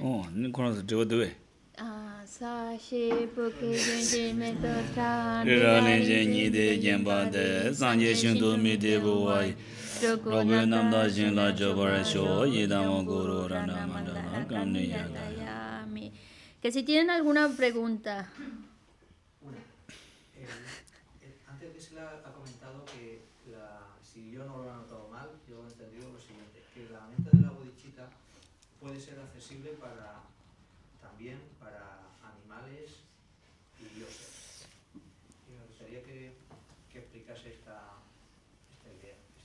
哦，你可能是这个对。Que si tienen alguna pregunta. Eh, que se ha comentado que si yo no lo he mal, yo he entendido que la de la bodichita puede ser accesible para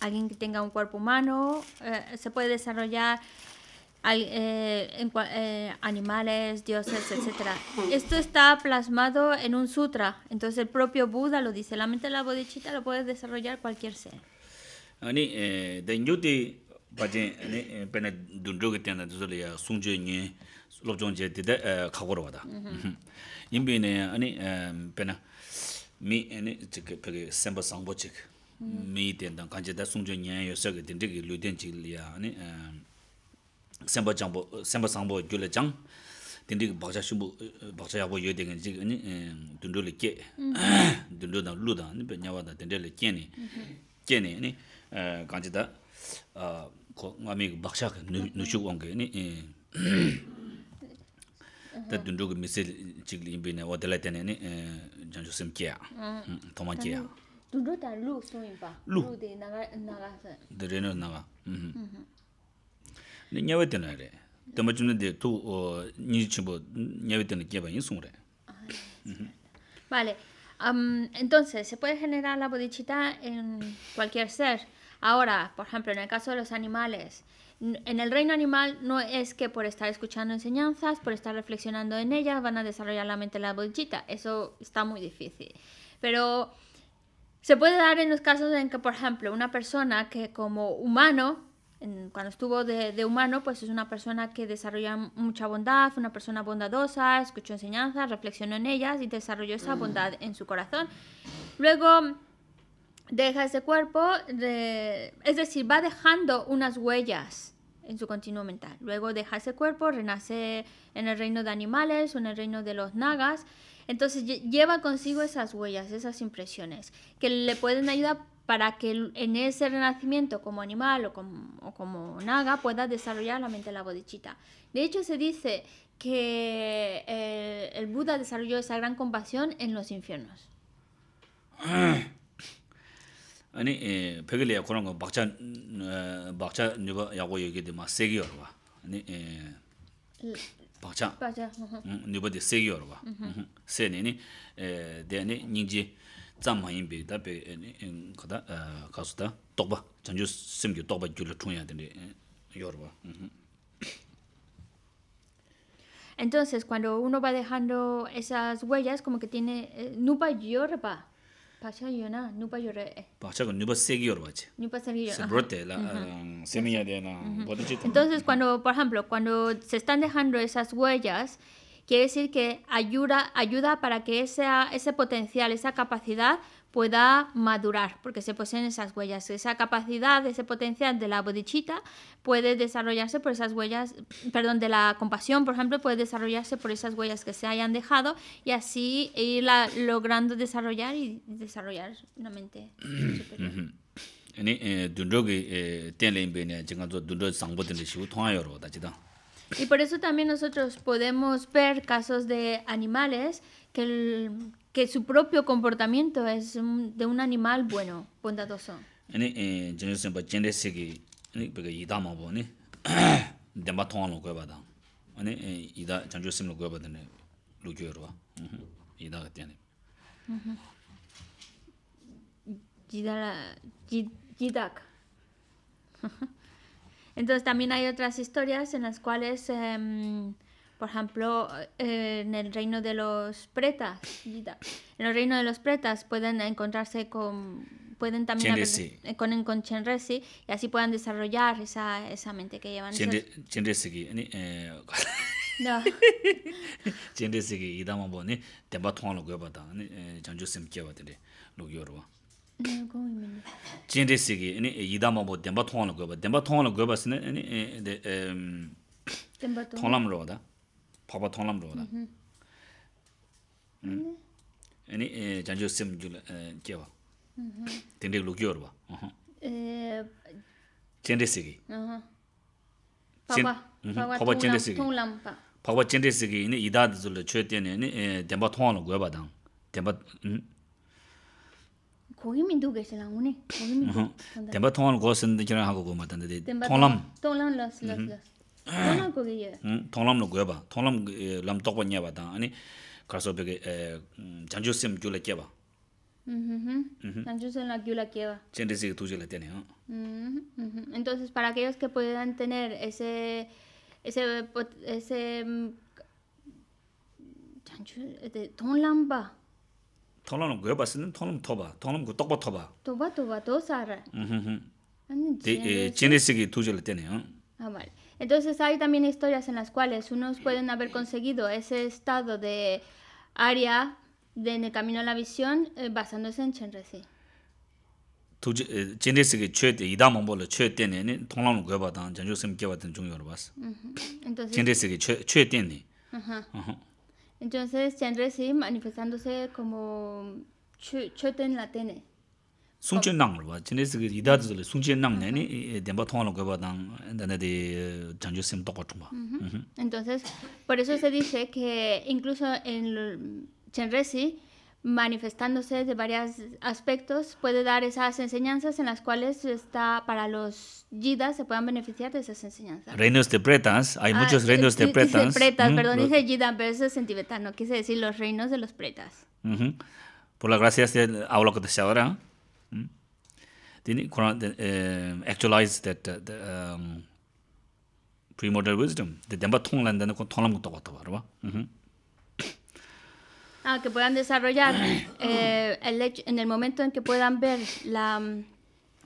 alguien que tenga un cuerpo humano, eh, se puede desarrollar eh, en, eh, animales, dioses, etc. Esto está plasmado en un sutra, entonces el propio Buda lo dice, la mente de la bodichita lo puede desarrollar cualquier ser. mii ten tang kanche da sung jo nyan yo sa ge ten tiki lu ten chik liya ane senpa changpo, senpa sangpo jo le chang ten tiki baksha shubu, baksha yaqpo yo ten gen chik ane dundu le ke dundu dang lu dang, nipa nyawa dang ten tiki le ke ne ke ne, ane kanche mii nu shuk misi chik li wadala ten jan ya, ya naga de ni mhm. mhm. ah, mhm. Vale. entonces, se puede generar la bodichita en cualquier ser. Ahora, por ejemplo, en el caso de los animales, en el reino animal no es que por estar escuchando enseñanzas, por estar reflexionando en ellas, van a desarrollar la mente la bodichita. Eso está muy difícil. Pero se puede dar en los casos en que, por ejemplo, una persona que como humano, cuando estuvo de, humano, pues es una persona que desarrolla mucha bondad, una persona bondadosa, escuchó enseñanzas, reflexionó en ellas y desarrolló esa mm. bondad en su corazón. Luego deja ese cuerpo, es decir, va dejando unas huellas en su continuo mental. Luego deja ese cuerpo, renace en el reino de animales o en el reino de los nagas entonces lleva consigo esas huellas, esas impresiones, que le pueden ayudar para que en ese renacimiento como animal o como, naga pueda desarrollar la mente de la bodichita. De hecho, se dice que eh, el Buda desarrolló esa gran compasión en los infiernos. Eh, entonces, cuando uno va dejando esas huellas, como que tiene eh, nuba yorba, Pacha Pacha con Se brote la semilla de la Entonces, cuando, por ejemplo, cuando se están dejando esas huellas, quiere decir que ayuda, ayuda para que esa, ese potencial, esa capacidad pueda madurar, porque se poseen esas huellas. Esa capacidad, ese potencial de la bodichita puede desarrollarse por esas huellas, perdón, de la compasión, por ejemplo, puede desarrollarse por esas huellas que se hayan dejado y así irla logrando desarrollar y desarrollar eh, eh, la mente Y por eso también nosotros podemos ver casos de animales que, que su propio comportamiento es de un animal bueno. bondadoso. Entonces también hay otras historias en las cuales em, por ejemplo, eh, en el reino de los pretas, en el reino de los pretas pueden encontrarse con pueden también eh, con con Chenresi y así puedan desarrollar esa esa mente que llevan Chenresi que ni eh No. Chenresi que y dama bone te va tono go bata ni eh, janjo sim que va tele lo yo ro. Chenresi que ni y dama bo te va tono go bata te va tono go bas ni de em tonam ro da. paba thonglam rwa da. Ani janjo sim jula kia wa? Tendek lu kio rwa? Chende sigi. 텐데시기 thonglam pa. Paba chende sigi ini idad zula chwe tene denpa thonglam guwa ba dang. Denpa... Kogi mi ndu gaisi thonglam guwa sinda kira hanga Thonglam los los los. thonglam lo 통람 ba, thonglam lam tokpa nye ba taa, ani karso peke janjo sem gyo la kya ba. Janjo sem la gyo la kya ba. Entonces, para aquellos que puedan tener ese, ese, ese, thonglam ba. Thonglam lo goya ba sin, Entonces hay también historias en las cuales unos pueden haber conseguido ese estado de área de, en el camino a la visión eh, basándose en Chenrezi. Entonces, entonces manifestándose como Choten la tene nang Entonces, por eso se dice que incluso en Chenresi, manifestándose de varios aspectos, puede dar esas enseñanzas en las cuales está para los yidas se puedan beneficiar de esas enseñanzas. Reinos de pretas, hay ah, muchos reinos de pretas. pretas, perdón, dice yidan, pero eso es en tibetano, quise decir los reinos de los pretas. Por la gracia de hablo que te ahora. then uh, um, actualize that uh, the um, primordial wisdom the demba thonglan den ko thonglam ko to ba ba mm-hmm. ah que puedan desarrollar eh, el hecho, en el momento en que puedan ver la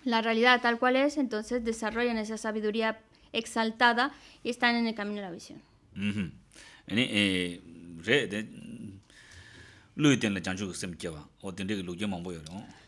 la realidad tal cual es entonces desarrollan esa sabiduría exaltada y están en el camino de la visión mhm eh re de luiten la janju sem kewa o den de lu ge mang bo no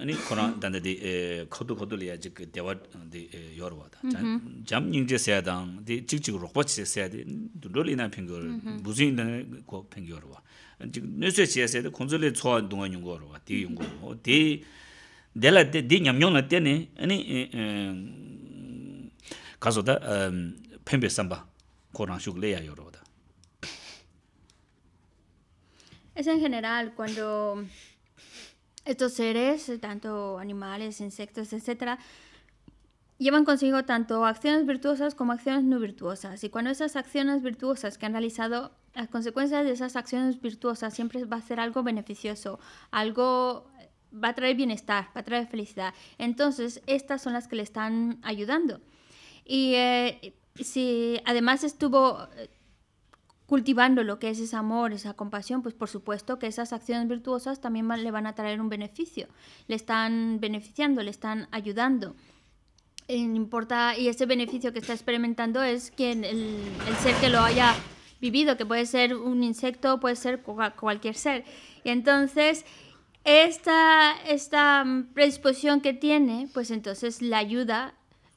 아니 코로나 단대 에 코도 코도리아 즉 대와 데 여러와다 잠 닝제 세야당 데 직직 로봇 세야디 둘로리나 핑거 무진데 고 핑겨와 즉 뉴스에 세야세데 콘솔에 초아 동안 용거로와 디 용거 어디 델라 데 냠뇽나 테네 아니 가서다 펜베 삼바 코로나 숙례야 여러와다 에센 제너럴 권도 Estos seres, eh, tanto animales, insectos, etcétera, llevan consigo tanto acciones virtuosas como acciones no virtuosas. Y cuando esas acciones virtuosas que han realizado, las consecuencias de esas acciones virtuosas siempre va a ser algo beneficioso, algo va a traer bienestar, va a traer felicidad. Entonces, estas son las que le están ayudando. Y eh, si además estuvo cultivando lo que es ese amor, esa compasión, pues por supuesto que esas acciones virtuosas también le van a traer un beneficio, le están beneficiando, le están ayudando. importa, y ese beneficio que está experimentando es quien el, ser que lo haya vivido, que puede ser un insecto, puede ser cualquier ser. Y entonces, esta, esta mm, predisposición que tiene, pues entonces la ayuda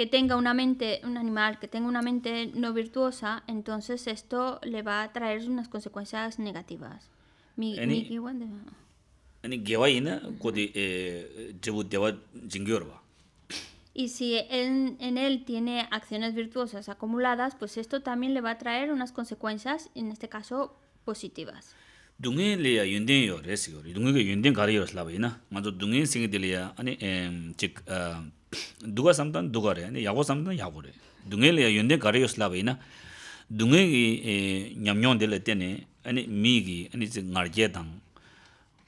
que tenga una mente, un animal que tenga una mente no virtuosa, entonces esto le va a traer unas consecuencias negativas. Eh, y si en, en él tiene acciones virtuosas acumuladas, pues esto también le va a traer unas consecuencias, en este caso, positivas. dungi yundin dungi ani em, em, duga samdan duga re, yago samdan yago re. Dunga le yonde gare yoslaba ina, dunga gi nyamnyon de le tene, ane mi gi, ane zi ngarje dang,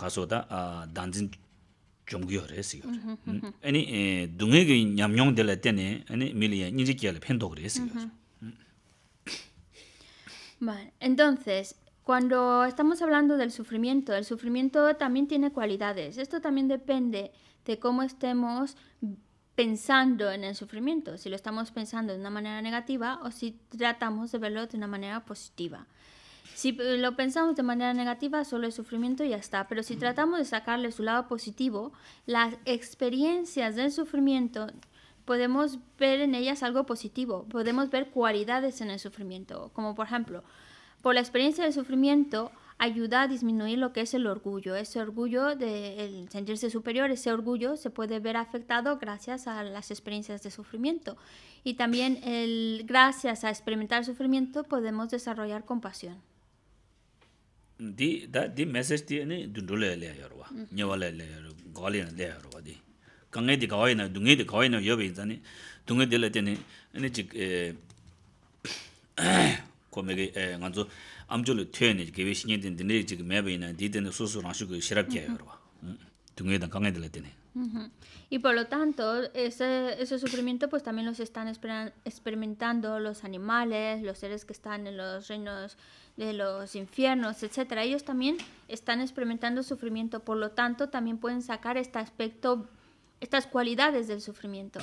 kaso da danzin chomgiyo re, sigo re. Ane dunga gi nyamnyon de le tene, ane mi le le pendog entonces, cuando estamos hablando del sufrimiento, el sufrimiento también tiene cualidades. Esto también depende de cómo estemos pensando en el sufrimiento, si lo estamos pensando de una manera negativa o si tratamos de verlo de una manera positiva. Si lo pensamos de manera negativa, solo el sufrimiento ya está. Pero si tratamos de sacarle su lado positivo, las experiencias del sufrimiento podemos ver en ellas algo positivo. Podemos ver cualidades en el sufrimiento. Como por ejemplo, por la experiencia del sufrimiento ayuda a disminuir lo que es el orgullo. Ese orgullo de el sentirse superior, ese orgullo se puede ver afectado gracias a las experiencias de sufrimiento. Y también el, gracias a experimentar sufrimiento podemos desarrollar compasión. Y por lo tanto, ese, sufrimiento pues también los están experimentando los animales, los seres que están en los reinos de los infiernos, etcétera. Ellos también están experimentando sufrimiento, por lo tanto también pueden sacar este aspecto, estas cualidades del sufrimiento.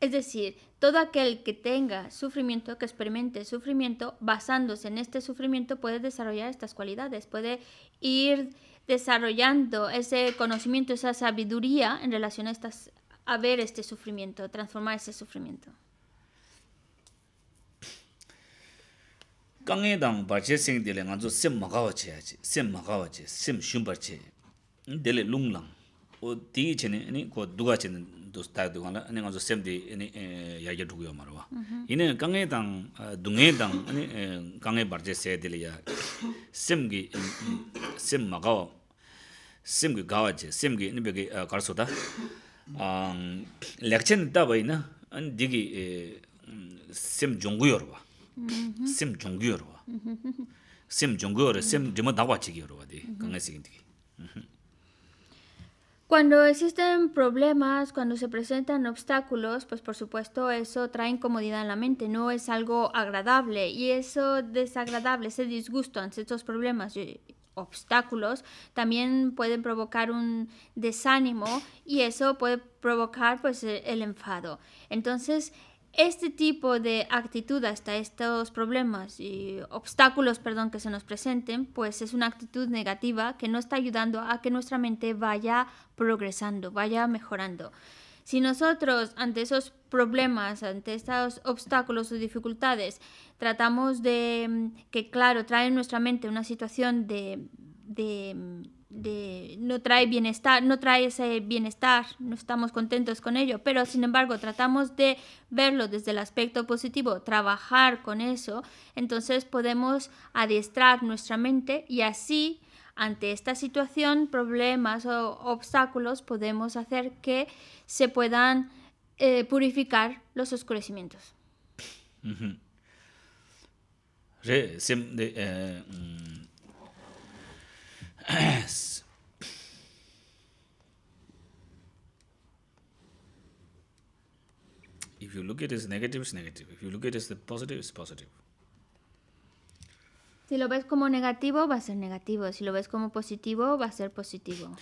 Es decir, todo aquel que tenga sufrimiento, que experimente sufrimiento, basándose en este sufrimiento puede desarrollar estas cualidades, puede ir desarrollando ese conocimiento, esa sabiduría en relación a, ver este sufrimiento, transformar ese sufrimiento. o dii chini, ini kua duga chini dos tayo duga la, ini kanzo semdi ini yaya dhugyo marwa. Ini kange tang, dunghe tang, ini kange barje se dili ya, semgi, sem magao, semgi gawa che, semgi ini begi karso ta, lakchen taba ina, ini digi sem jungyo rwa, sem jungyo rwa, sem jungyo rwa, sem dima dawa chigi rwa di, Cuando existen problemas, cuando se presentan obstáculos, pues por supuesto eso trae incomodidad en la mente, no es algo agradable y eso desagradable, ese disgusto ante estos problemas y obstáculos también pueden provocar un desánimo y eso puede provocar pues e, el enfado. Entonces este tipo de actitud hasta estos problemas y obstáculos, perdón, que se nos presenten, pues es una actitud negativa que no está ayudando a que nuestra mente vaya progresando, vaya mejorando. Si nosotros ante esos problemas, ante estos obstáculos o dificultades, tratamos de mm, que, claro, trae en nuestra mente una situación de, de mm, de, no trae bienestar, no trae ese bienestar, no estamos contentos con ello, pero sin embargo tratamos de verlo desde el aspecto positivo, trabajar con eso, entonces podemos adiestrar nuestra mente y así ante esta situación, problemas o obstáculos, podemos hacer que se puedan eh, purificar los oscurecimientos. Si lo ves como negativo, va a ser negativo. Si lo ves como positivo, va a ser positivo.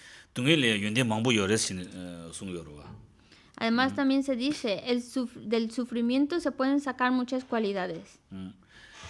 Además, también se dice, el del sufrimiento se pueden sacar muchas cualidades.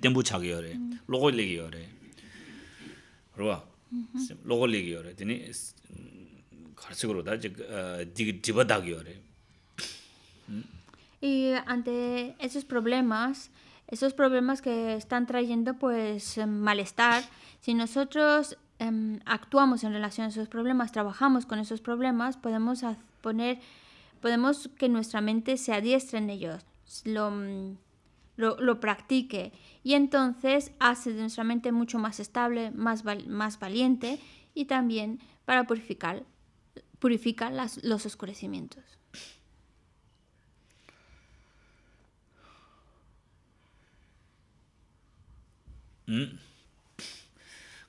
tembu Y ante esos problemas, esos problemas que están trayendo pues em, malestar, si nosotros em, actuamos en relación a esos problemas, trabajamos con esos problemas, podemos poner, podemos que nuestra mente se adiestre en ellos. Lo, mm, lo, lo practique. Y entonces hace de nuestra mente mucho más estable, más, más valiente y también para purificar, purifica las, los oscurecimientos. 음.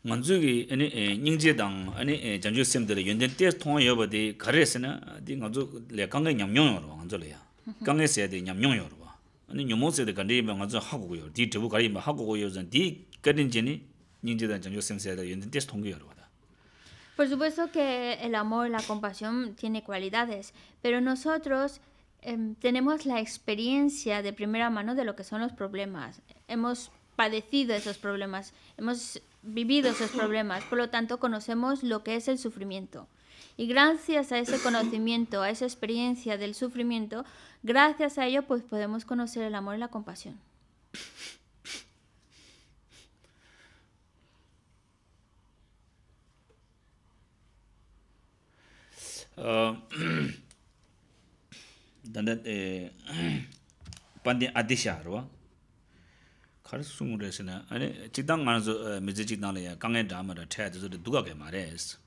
nganzugi ani nyingje dang ani janju semdele yenden te thong yoba de garesna di nganzu le kangge nyamnyong yoro nganzu de nyamnyong por supuesto que el amor, y la compasión tiene cualidades, pero nosotros em, tenemos la experiencia de primera mano de lo que son los problemas. Hemos padecido esos problemas, hemos vivido esos problemas, por lo tanto conocemos lo que es el sufrimiento. Y gracias a ese conocimiento, a esa experiencia del sufrimiento, gracias a ello pues podemos conocer el amor y la compasión. Ah,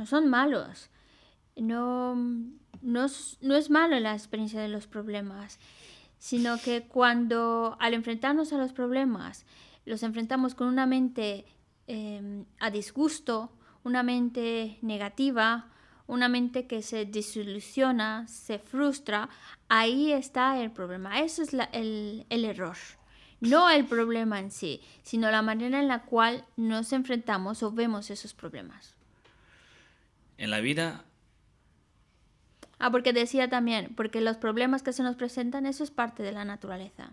no son malos. No, no, es malo la experiencia de los problemas, sino que cuando al enfrentarnos a los problemas, los enfrentamos con una mente em, a disgusto, una mente negativa, una mente que se desilusiona, se frustra, ahí está el problema. Eso es el, el, error. No el problema en sí, sino la manera en la cual nos enfrentamos o vemos esos problemas en la vida. Ah, porque decía también, porque los problemas que se nos presentan, eso es parte de la naturaleza.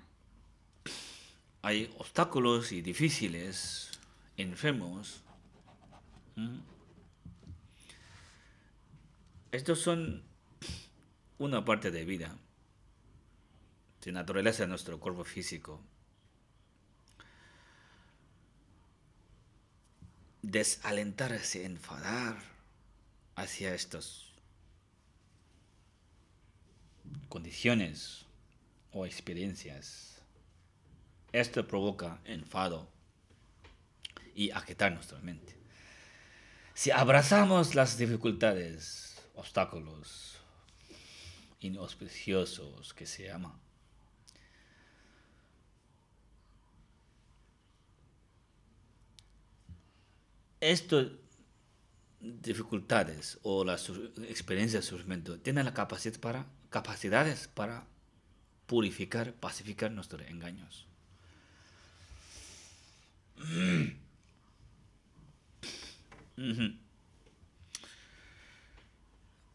Hay obstáculos y difíciles, enfermos. Mm. Estos son una parte de vida, de naturaleza de nuestro cuerpo físico. Desalentarse, enfadar hacia estas condiciones o experiencias. Esto provoca enfado y agitar nuestra mente. Si abrazamos las dificultades, obstáculos inauspiciosos que se llama esto dificultades o las experiencias de sufrimiento, tienen la capacidad para, capacidades para purificar, pacificar nuestros engaños.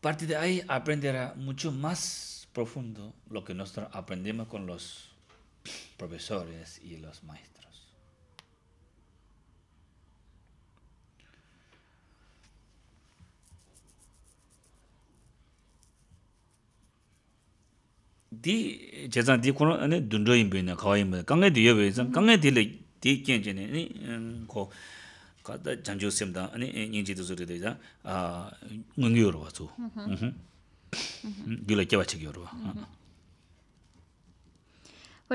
partir de ahí aprenderá mucho más profundo lo que nosotros aprendemos con los profesores y los maestros. Por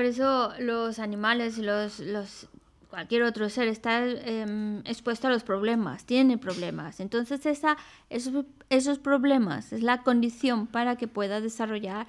eso los animales, los, cualquier otro ser está em, expuesto a los problemas, tiene problemas. Entonces esa, esos, esos problemas es la condición para que pueda desarrollar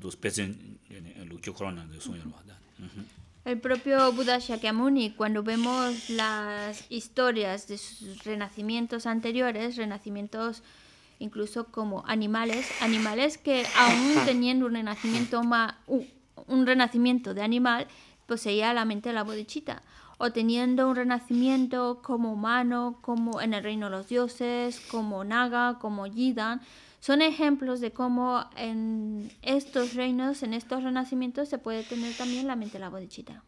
dos peces en el de el propio Buda Shakyamuni, cuando vemos las historias de sus renacimientos anteriores, renacimientos incluso como animales, animales que aún teniendo un renacimiento, un renacimiento de animal, poseía la mente de la bodichita, o teniendo un renacimiento como humano, como en el reino de los dioses, como naga, como yidan, son ejemplos de cómo en estos reinos, en estos renacimientos, se puede tener también la mente la bodichita.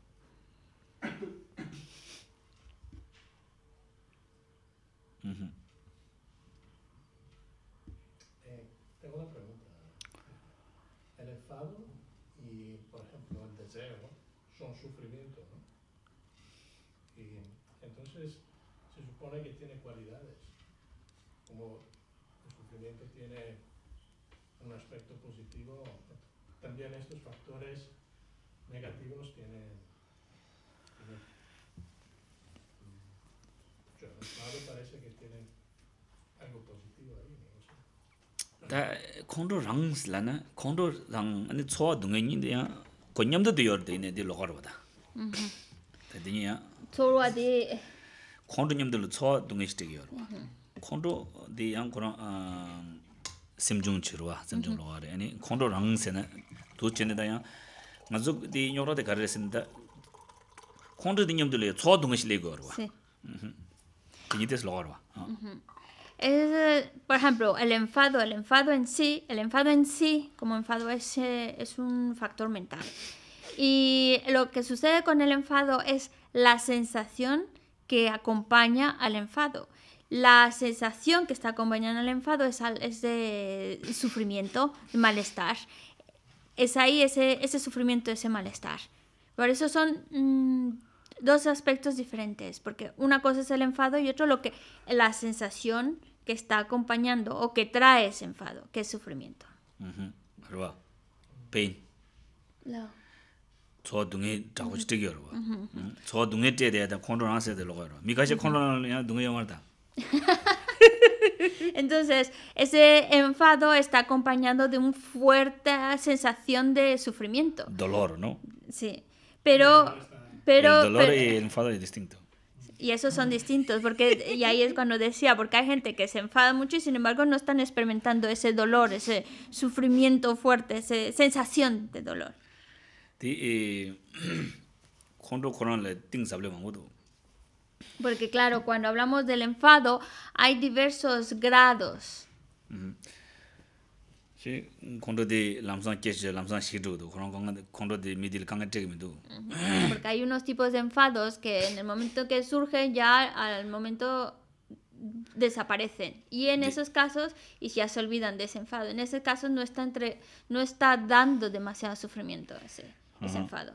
positivo, también estos factores negativos tiene mm, parece que tienen algo positivo ahí, no sé. Da, kondo rang sila na, kondo rang, ane tsuwa dunga nyi konyamda diyo rida ina di logar wada. Da mm-hmm. dinya ya. Tsuwa di. nyamda lo tsuwa dunga shita mm-hmm. diyo rwa. yang ah, por ejemplo, el enfado, el enfado en sí, el enfado en sí, como enfado es, eh, es un factor mental. Y lo que sucede con el enfado es la sensación que acompaña al enfado la sensación que está acompañando el enfado es, es de sufrimiento, de malestar. Es ahí ese, ese, sufrimiento, ese malestar. Por eso son mm, dos aspectos diferentes, porque una cosa es el enfado y otro lo que la sensación que está acompañando o que trae ese enfado, que es sufrimiento. Pain. Entonces, ese enfado está acompañado de una fuerte sensación de sufrimiento. Dolor, ¿no? Sí. Pero. pero el dolor y el enfado es distinto. Y esos son distintos, porque y ahí es cuando decía, porque hay gente que se enfada mucho y sin embargo no están experimentando ese dolor, ese sufrimiento fuerte, esa sensación de dolor. Porque claro, cuando hablamos del enfado hay diversos grados. Porque hay unos tipos de enfados que en el momento que surgen ya al momento desaparecen y en esos casos y ya se olvidan de ese enfado en ese caso no está entre no está dando demasiado sufrimiento ese enfado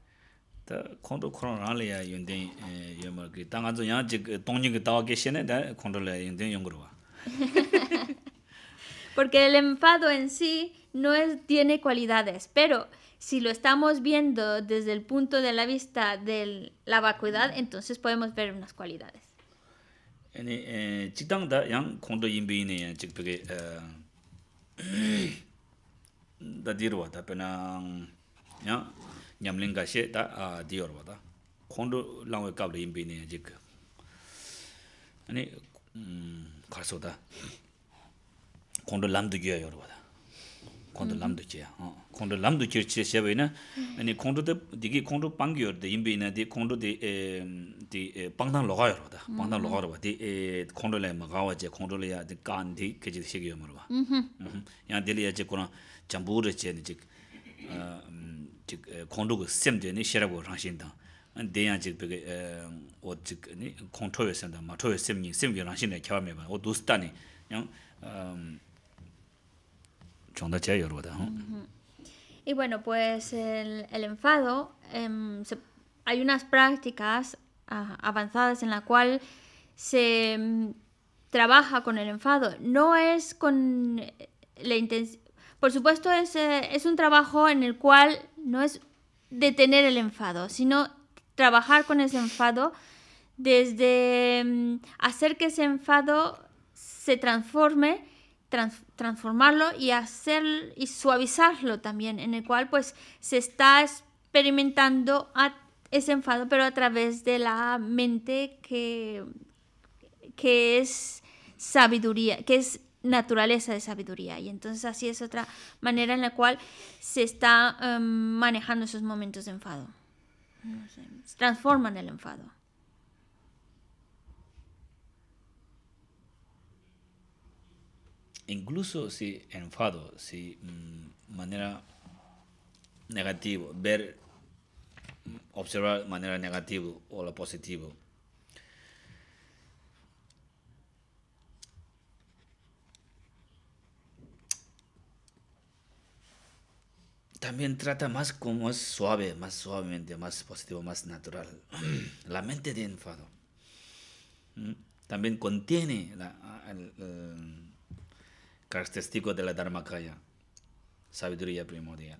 Porque el enfado en sí no es, tiene cualidades, pero si lo estamos viendo desde el punto de la vista de la vacuidad, entonces podemos ver unas cualidades. 냠링가셰다 아, 디어로바다. 콘도 랑웨 까블 임비니 아직. 아니, 음, 가서다. 콘도 람드기야 여러바다. 콘도 람드기야. 어. 콘도 람드기를 치 셰베이나. 아니, 콘도데 디기 콘도 빵기어데 임비나 디 콘도데 에, 디 에, 빵당 로가 여러바다. 빵당 로가 여러바. 디 에, 콘도레 마가와제 콘도레야 디 간디 게지 셰기 여러바. 음. 야 델리야 제 코나 잠부르 제니 즉. 아, chik eh, kondog semde ni shirago rangshin de deyan chik peke eh, o chik ni sem dang matoyo sem yin semge rangshin da kyawa meba o dosta ni yang um, chongda chaya yorwa da mm-hmm. Y bueno, pues el, el enfado, eh, se, hay unas prácticas ah, avanzadas en la cual se mm, trabaja con el enfado. No es con eh, la intención... Por supuesto, es, eh, es un trabajo en el cual no es detener el enfado, sino trabajar con ese enfado desde mm, hacer que ese enfado se transforme, transformarlo y hacer y suavizarlo también, en el cual pues se está experimentando a ese enfado, pero a través de la mente que, que es sabiduría, que es naturaleza de sabiduría. Y entonces así es otra manera en la cual se está em, manejando esos momentos de enfado. transforman el enfado. Incluso si enfado, si mm, manera negativa, ver, observar manera negativa o lo positivo También trata más como es suave, más suavemente, más positivo, más natural. la mente de enfado. ¿Mm? También contiene la, el, el característico de la Dharmakaya, sabiduría primordial.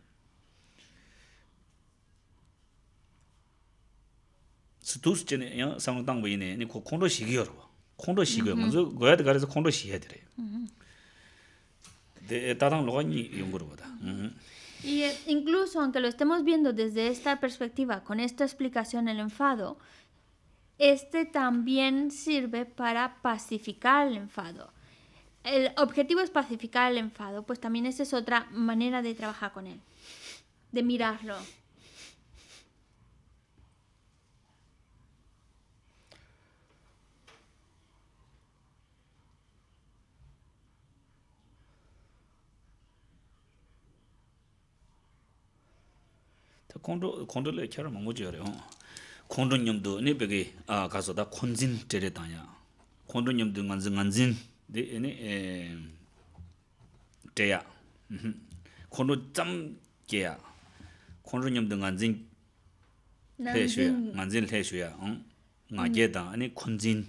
Si tú ya, Samuel Tango ni cuando sigue oro, cuando sigue, cuando goya de garza, cuando sigue, De, de, de, de, de, de, Y incluso aunque lo estemos viendo desde esta perspectiva, con esta explicación el enfado, este también sirve para pacificar el enfado. El objetivo es pacificar el enfado, pues también esa es otra manera de trabajar con él, de mirarlo, 콘도 콘도레 캐럼 모지어요. 콘도님도 네베게 아 가서다 콘진 데레다냐. 콘도님도 간진간진 데 에네 에 데야. 음. 콘도 짬 게야. 콘도님도 간진 대수야. 간진 대수야. 응. 나게다 아니 콘진.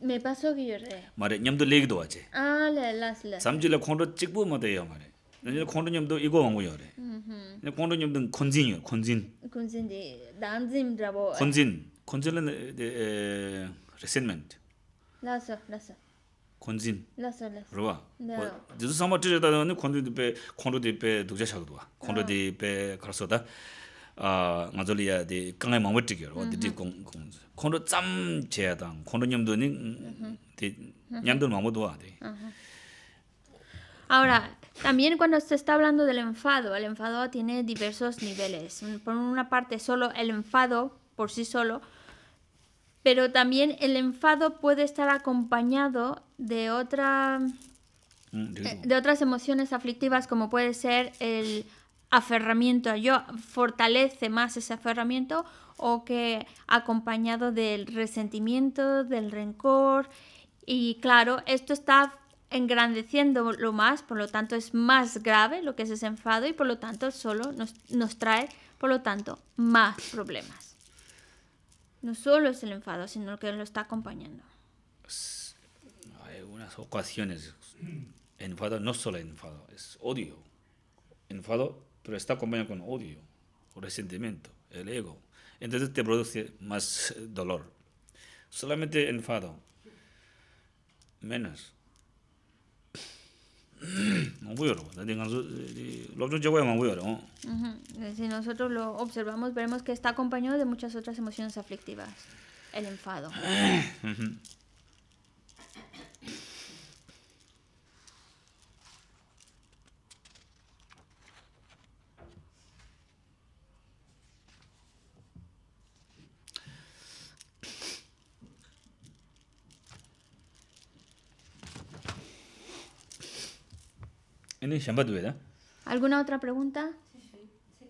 메 빠서 기여래. 마레 냠도 레기도 하지. 아, 레라스레. 삼지레 콘도 찍부 못 해요, 말에. 내 콘도님도 이거 먹고 여래. 음. 근데 콘도님도 콘진이요. 콘진. 콘진이 난짐이라고. 콘진. 콘진은 에 레센먼트. 나서 나서. 콘진. 나서 나서. 그거. 저도 상마 뜨려다는 콘도디 배 와. 걸어서다. 아, 맞으리야. 강에 먹을 어디디 공 콘도 짬 제야당. 콘도님도 님. 네. 냠도 와. Ahora, también cuando se está hablando del enfado, el enfado tiene diversos niveles. Por una parte, solo el enfado por sí solo, pero también el enfado puede estar acompañado de otra mm, de otras emociones aflictivas como puede ser el aferramiento yo fortalece más ese aferramiento o que acompañado del resentimiento del rencor y claro esto está engrandeciendo lo más, por lo tanto es más grave lo que es ese enfado y por lo tanto solo nos, nos trae, por lo tanto, más problemas. No solo es el enfado, sino que lo está acompañando. Pues, hay unas ocasiones, enfado no solo enfado, es odio. Enfado, pero está acompañado con odio, o resentimiento, el ego. Entonces te produce más dolor. Solamente enfado, menos Mm, eh, eh, eh, si nosotros lo observamos, veremos que está acompañado de muchas otras emociones aflictivas. El enfado. Ah, ¿Alguna otra pregunta? Sí. sí.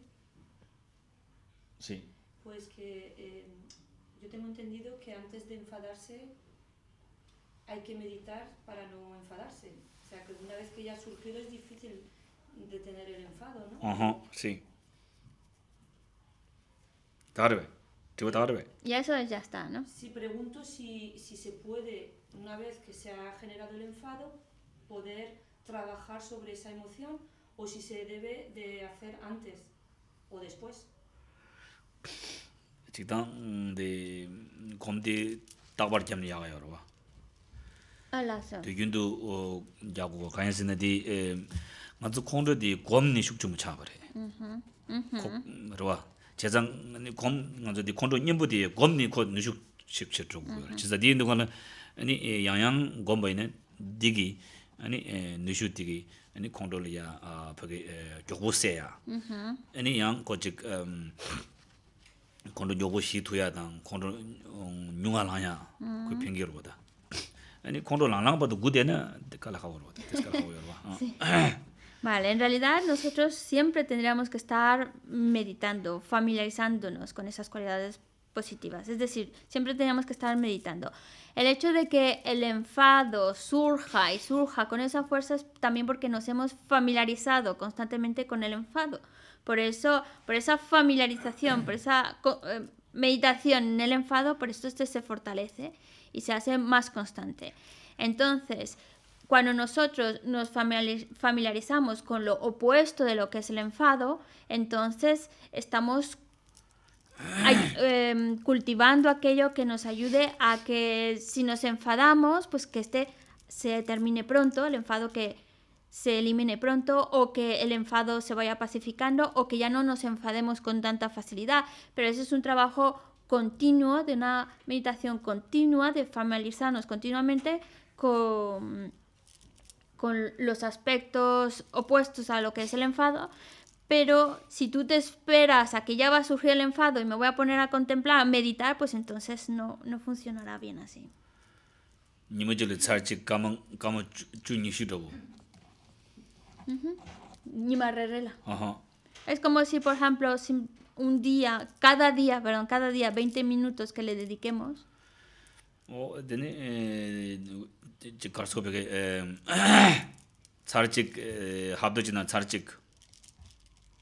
sí. Pues que eh, yo tengo entendido que antes de enfadarse hay que meditar para no enfadarse. O sea, que una vez que ya ha surgido es difícil detener el enfado, ¿no? Ajá, sí. Tarde. Y eso ya está, ¿no? Si pregunto si, si se puede, una vez que se ha generado el enfado, poder trabajar sobre esa emoción o si se debe de hacer antes o después. de comde tabar jam ya ga yorwa ala sa de gundu ya gu ga yin sin de e ma zu kong de de gom ni shuk chum cha ga re mhm mhm rwa je zang ni gom ma zu de kong de gom ni ko ni shuk chip chip zhu ge ji za de ni ni yang yang gom ba yin de gi Vale, en realidad nosotros siempre tendríamos que estar meditando, familiarizándonos con esas cualidades positivas. Es decir, siempre tenemos que estar meditando. El hecho de que el enfado surja y surja con esa fuerza es también porque nos hemos familiarizado constantemente con el enfado. Por eso, por esa familiarización, por esa eh, meditación en el enfado, por esto este se fortalece y se hace más constante. Entonces, cuando nosotros nos familiarizamos con lo opuesto de lo que es el enfado, entonces estamos Em, cultivando aquello que nos ayude a que si nos enfadamos, pues que este se termine pronto, el enfado que se elimine pronto o que el enfado se vaya pacificando o que ya no nos enfademos con tanta facilidad. Pero ese es un trabajo continuo, de una meditación continua, de familiarizarnos continuamente con, con los aspectos opuestos a lo que es el enfado pero si tú te esperas a que ya va a surgir el enfado y me voy a poner a contemplar, a meditar, pues entonces no, no funcionará bien así. Es como si, por ejemplo, un día, cada día, perdón, cada día 20 minutos que le dediquemos. O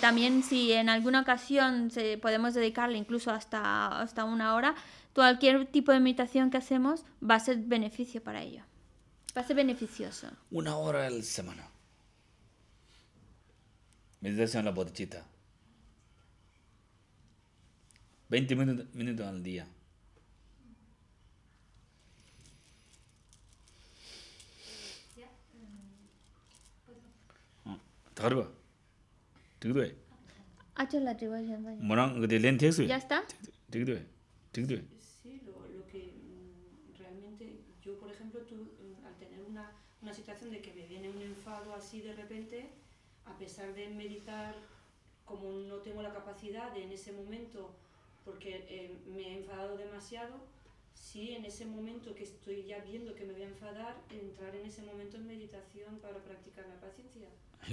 También si en alguna ocasión se, podemos dedicarle incluso hasta, hasta una hora, cualquier tipo de meditación que hacemos va a ser beneficio para ello. Va a ser beneficioso. Una hora a la semana. Meditación en la botichita. 20 minutos, al día. Ah, ¿Tú tú? Sí, lo, lo que mm, realmente yo, por ejemplo, tú, mm, al tener una, situación de que me viene un enfado así de repente, a pesar de meditar, como no tengo la capacidad en ese momento, porque eh, me he enfadado demasiado, sí, en ese momento que estoy ya viendo que me voy a enfadar, entrar en ese momento en meditación para practicar la paciencia. Es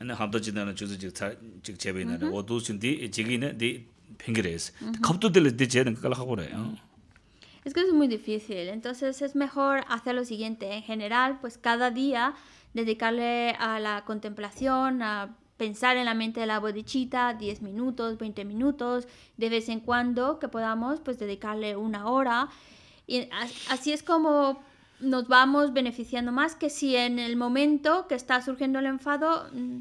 Es que es muy difícil, entonces es mejor hacer lo siguiente, en general, pues cada día dedicarle a la contemplación, a pensar en la mente de la bodichita 10 minutos, 20 minutos, de vez en cuando que podamos pues dedicarle una hora. Y así es como nos vamos beneficiando más que si en el momento que está surgiendo el enfado mm,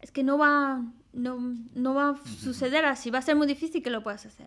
es que no va, no, va a suceder así, va a ser muy difícil que lo puedas hacer.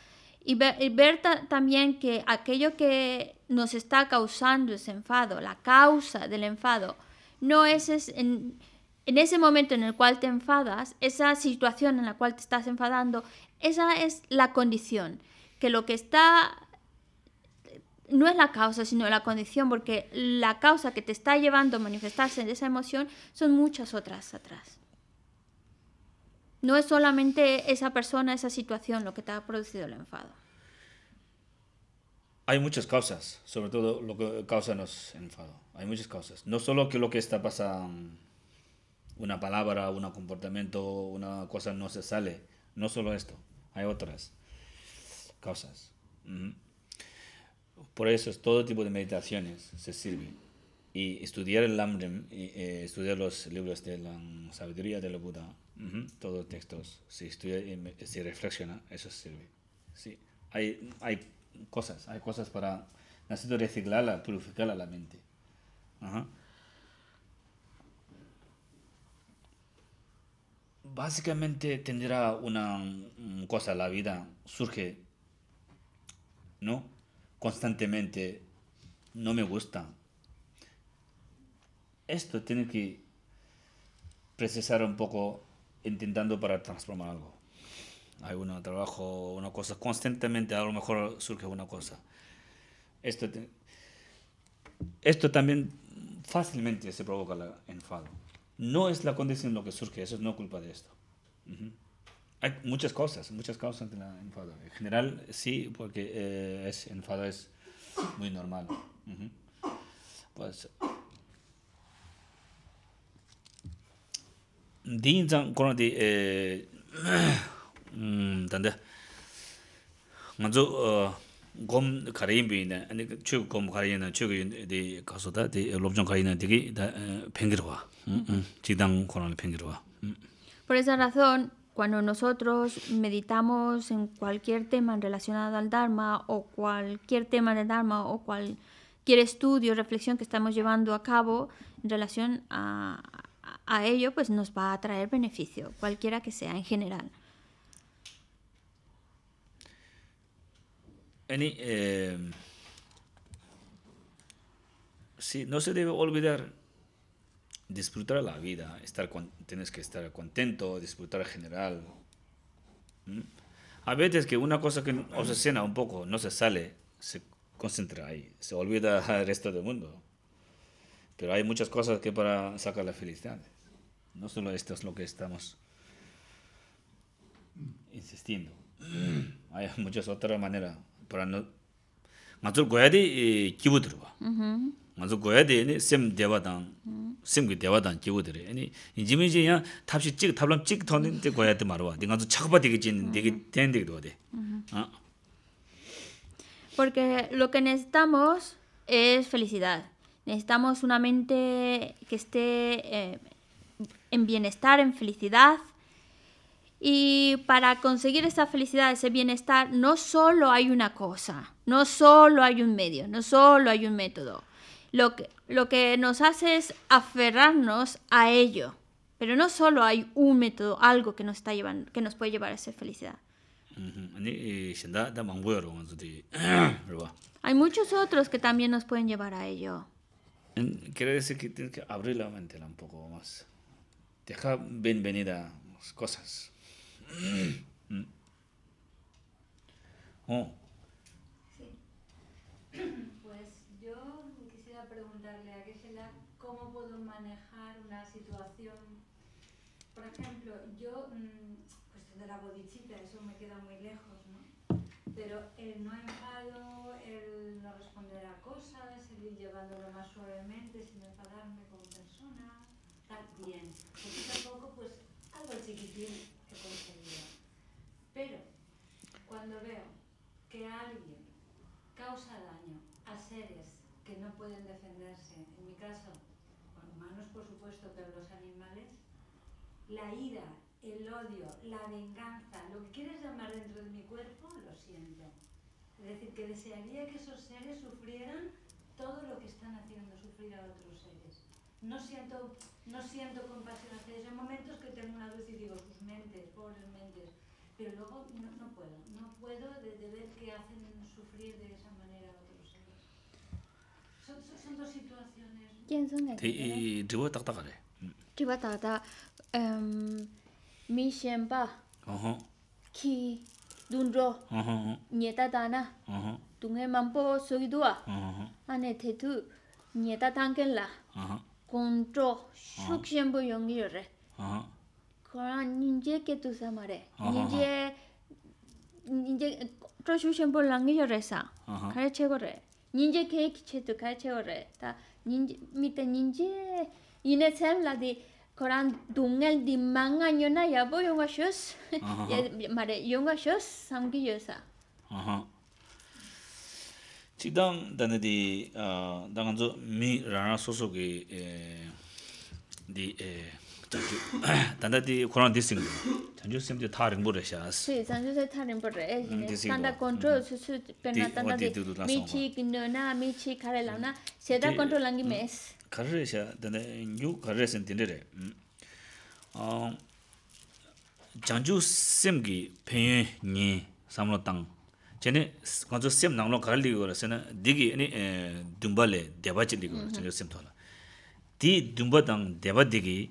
Y ver, también que aquello que nos está causando ese enfado, la causa del enfado, no es, en, en, ese momento en el cual te enfadas, esa situación en la cual te estás enfadando, esa es la condición, que lo que está no es la causa, sino la condición, porque la causa que te está llevando a manifestarse en esa emoción son muchas otras atrás. No es solamente esa persona, esa situación lo que te ha producido el enfado. Hay muchas causas, sobre todo lo que causa nos enfado. Hay muchas causas. No solo que lo que está pasando, una palabra, un comportamiento, una cosa no se sale. No solo esto, hay otras causas. Por eso todo tipo de meditaciones se sirven. Y estudiar el Lamrim, eh, estudiar los libros de la sabiduría de la Buda, todos los textos. Si estudia y si reflexiona, eso sirve. Sí. Hay, hay cosas, hay cosas para. Necesito reciclarla, purificarla la mente. Básicamente tendrá una cosa, la vida surge, ¿no? Constantemente, no me gusta. Esto tiene que precisar un poco intentando para transformar algo. Hay un trabajo, una cosa, constantemente a lo mejor surge una cosa. Esto, esto también fácilmente se provoca el enfado. No es la condición lo que surge, eso es no culpa de esto. Hay muchas cosas, muchas causas del enfado. En general, sí, porque eh, es, enfado es muy normal. Pues Eh, mm, mm, mm. Por esa razón, cuando nosotros meditamos en cualquier tema relacionado al Dharma o cualquier tema de Dharma o cualquier estudio, reflexión que estamos llevando a cabo en relación a, a ello pues nos va a traer beneficio, cualquiera que sea en general. Eh, no se debe olvidar disfrutar la vida, estar tienes que estar contento, disfrutar en general. A veces que una cosa que obsesiona un poco, no se sale, se concentra ahí, se olvida el resto del mundo. Pero hay muchas cosas que para sacar la felicidad. No solo esto es lo que estamos insistiendo. Mm. Hay muchas otras maneras. Pero no. Mazur goyadi eh, kibu dirwa. Mazur mm-hmm. goyadi sem dewa dan, mm-hmm. sem ki dewa dan kibu dirwa. ji yang tabshi chik, tablam chik tonin de goyadi marwa. Di de chakba digi jin, mm-hmm. digi ten digi de. Ah. Porque lo que necesitamos es felicidad. Necesitamos una mente que esté eh, en bienestar, en felicidad. Y para conseguir esa felicidad, ese bienestar, no solo hay una cosa, no solo hay un medio, no solo hay un método. Lo que, lo que nos hace es aferrarnos a ello. Pero no solo hay un método, algo que nos, está llevando, que nos puede llevar a esa felicidad. Eh, hay muchos otros que también nos pueden llevar a ello. Quiere decir que tienes que abrir la mente un poco más. Deja bienvenida las cosas. Oh. Pues yo quisiera preguntarle a la cómo puedo manejar una situación. Por ejemplo, yo, mm, pues de la bodichita, eso me queda muy lejos, ¿no? Pero el no enfado, el no responder a cosas, el ir llevándolo más suavemente sin enfadarme bien. tampoco pues algo chiquitín que conseguía. Pero cuando veo que alguien causa daño a seres que no pueden defenderse, en mi caso, con humanos por supuesto, pero los animales, la ira, el odio, la venganza, lo que quieras llamar dentro de mi cuerpo, lo siento. Es decir, que desearía que esos seres sufrieran todo lo que están haciendo sufrir a otros seres no siento, no siento compasión hacia ellos. Hay momentos que tengo una luz y digo, sus mentes, pobres mentes. Pero luego no, no puedo, no puedo de, ver que hacen sufrir de esa manera a otros seres. Son, son, son dos situaciones. Y voy a tratar de. Mi Shenpa. Ki. Dunro. Nieta Dana. Tunge Mampo Soidua. Ane Tetu. Nieta Tankenla. Ajá. 공조 숙신부 용기를래. 아. 그런 인제 게도 사마래. 인제 인제 저 숙신부 랑이여래사. 가르쳐거래. 인제 케이크 체도 다 닌제 밑에 닌제 이네 셈라디 그런 동을 디망아녀나 예 말해 용어쇼스 삼기여사. 아하. chidang dana di danganzo mi rana soso ge di tanju danda di kuran disingu tanju simdi ta rinpo re shaas si tanju se ta rinpo re tanda kontrol su su penna tanda di mi chi gino na mi chi kare lau na seda 제네 xim 셈 나노 lo kh uma ra xena di ki drop ba laye, dipa-che di ki tohar raka, di is dñop ba chang ifapa Nacht diki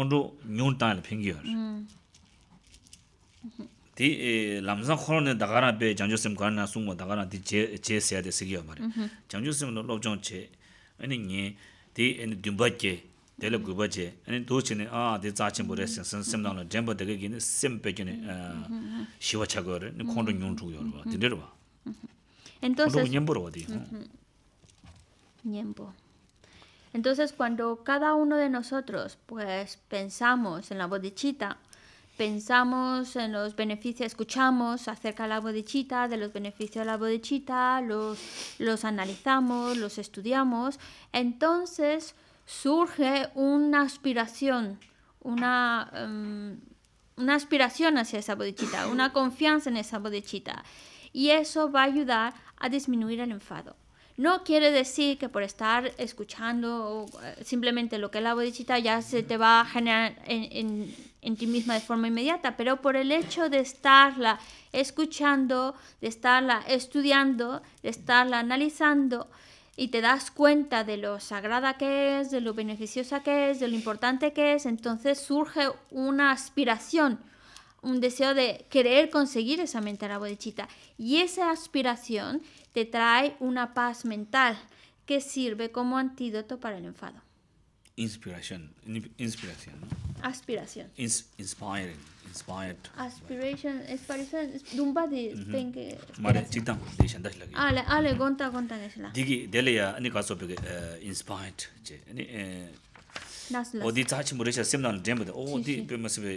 indro nyoon tangi al ping gyar, di lam cha xoho ram jangdhuk dēla gubā chē, anī dō chē nē, ā, dē tsā chēmbō rē sēng, sēng sēm dāng lō, dēmbā dēgā kī nē, sēm pē chē nē, shīwā chā gā rē, nē khōntō nyōng chū yō rō bā, dē rē rō bā. Entonces, ñembō rō bā Entonces, cuando cada uno de nosotros, pues, pensamos en la bodichita, pensamos en los beneficios, escuchamos acerca de la bodichita, de los beneficios de la bodichita, los, los analizamos, los estudiamos, entonces, surge una aspiración, una, em, una aspiración hacia esa bodichita, una confianza en esa bodichita. Y eso va a ayudar a disminuir el enfado. No quiere decir que por estar escuchando eh, simplemente lo que es la bodichita ya se te va a generar en, en, ti misma de forma inmediata, pero por el hecho de estarla escuchando, de estarla estudiando, de estarla analizando, y te das cuenta de lo sagrada que es, de lo beneficiosa que es, de lo importante que es, entonces surge una aspiración, un deseo de querer conseguir esa mente a la bodichita. Y esa aspiración te trae una paz mental que sirve como antídoto para el enfado. inspiration inspiration aspiration inspiring inspired aspiration es parece dumba de mhm. think mare chita de chanda lagi ale ale gonta gonta ne digi dele ya ani eh, inspired che ani eh, odi tachi mure cha sem nan dem de o pe mas be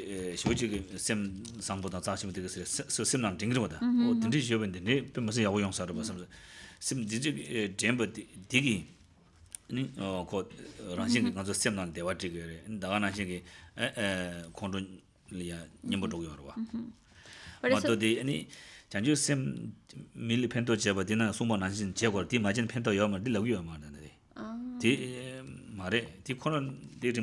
sem sang bo da cha chi de se so sem nan ding ro da o din ji yo ben de ne pe mas ya wo yong sem sem di ji digi nī ko rāñsīn kānsu sēm nān te wāti kī yore dāgā rāñsīn kī kōntu njīmbato kī yore wā mā tō dī jāñchū sēm mīli pēntō chayabā tī nā sōngbā rāñsīn chayabā tī mā jīn pēntō yore mā tī lakī yore mā rā nā tī tī mā rā, tī kō rā nā tī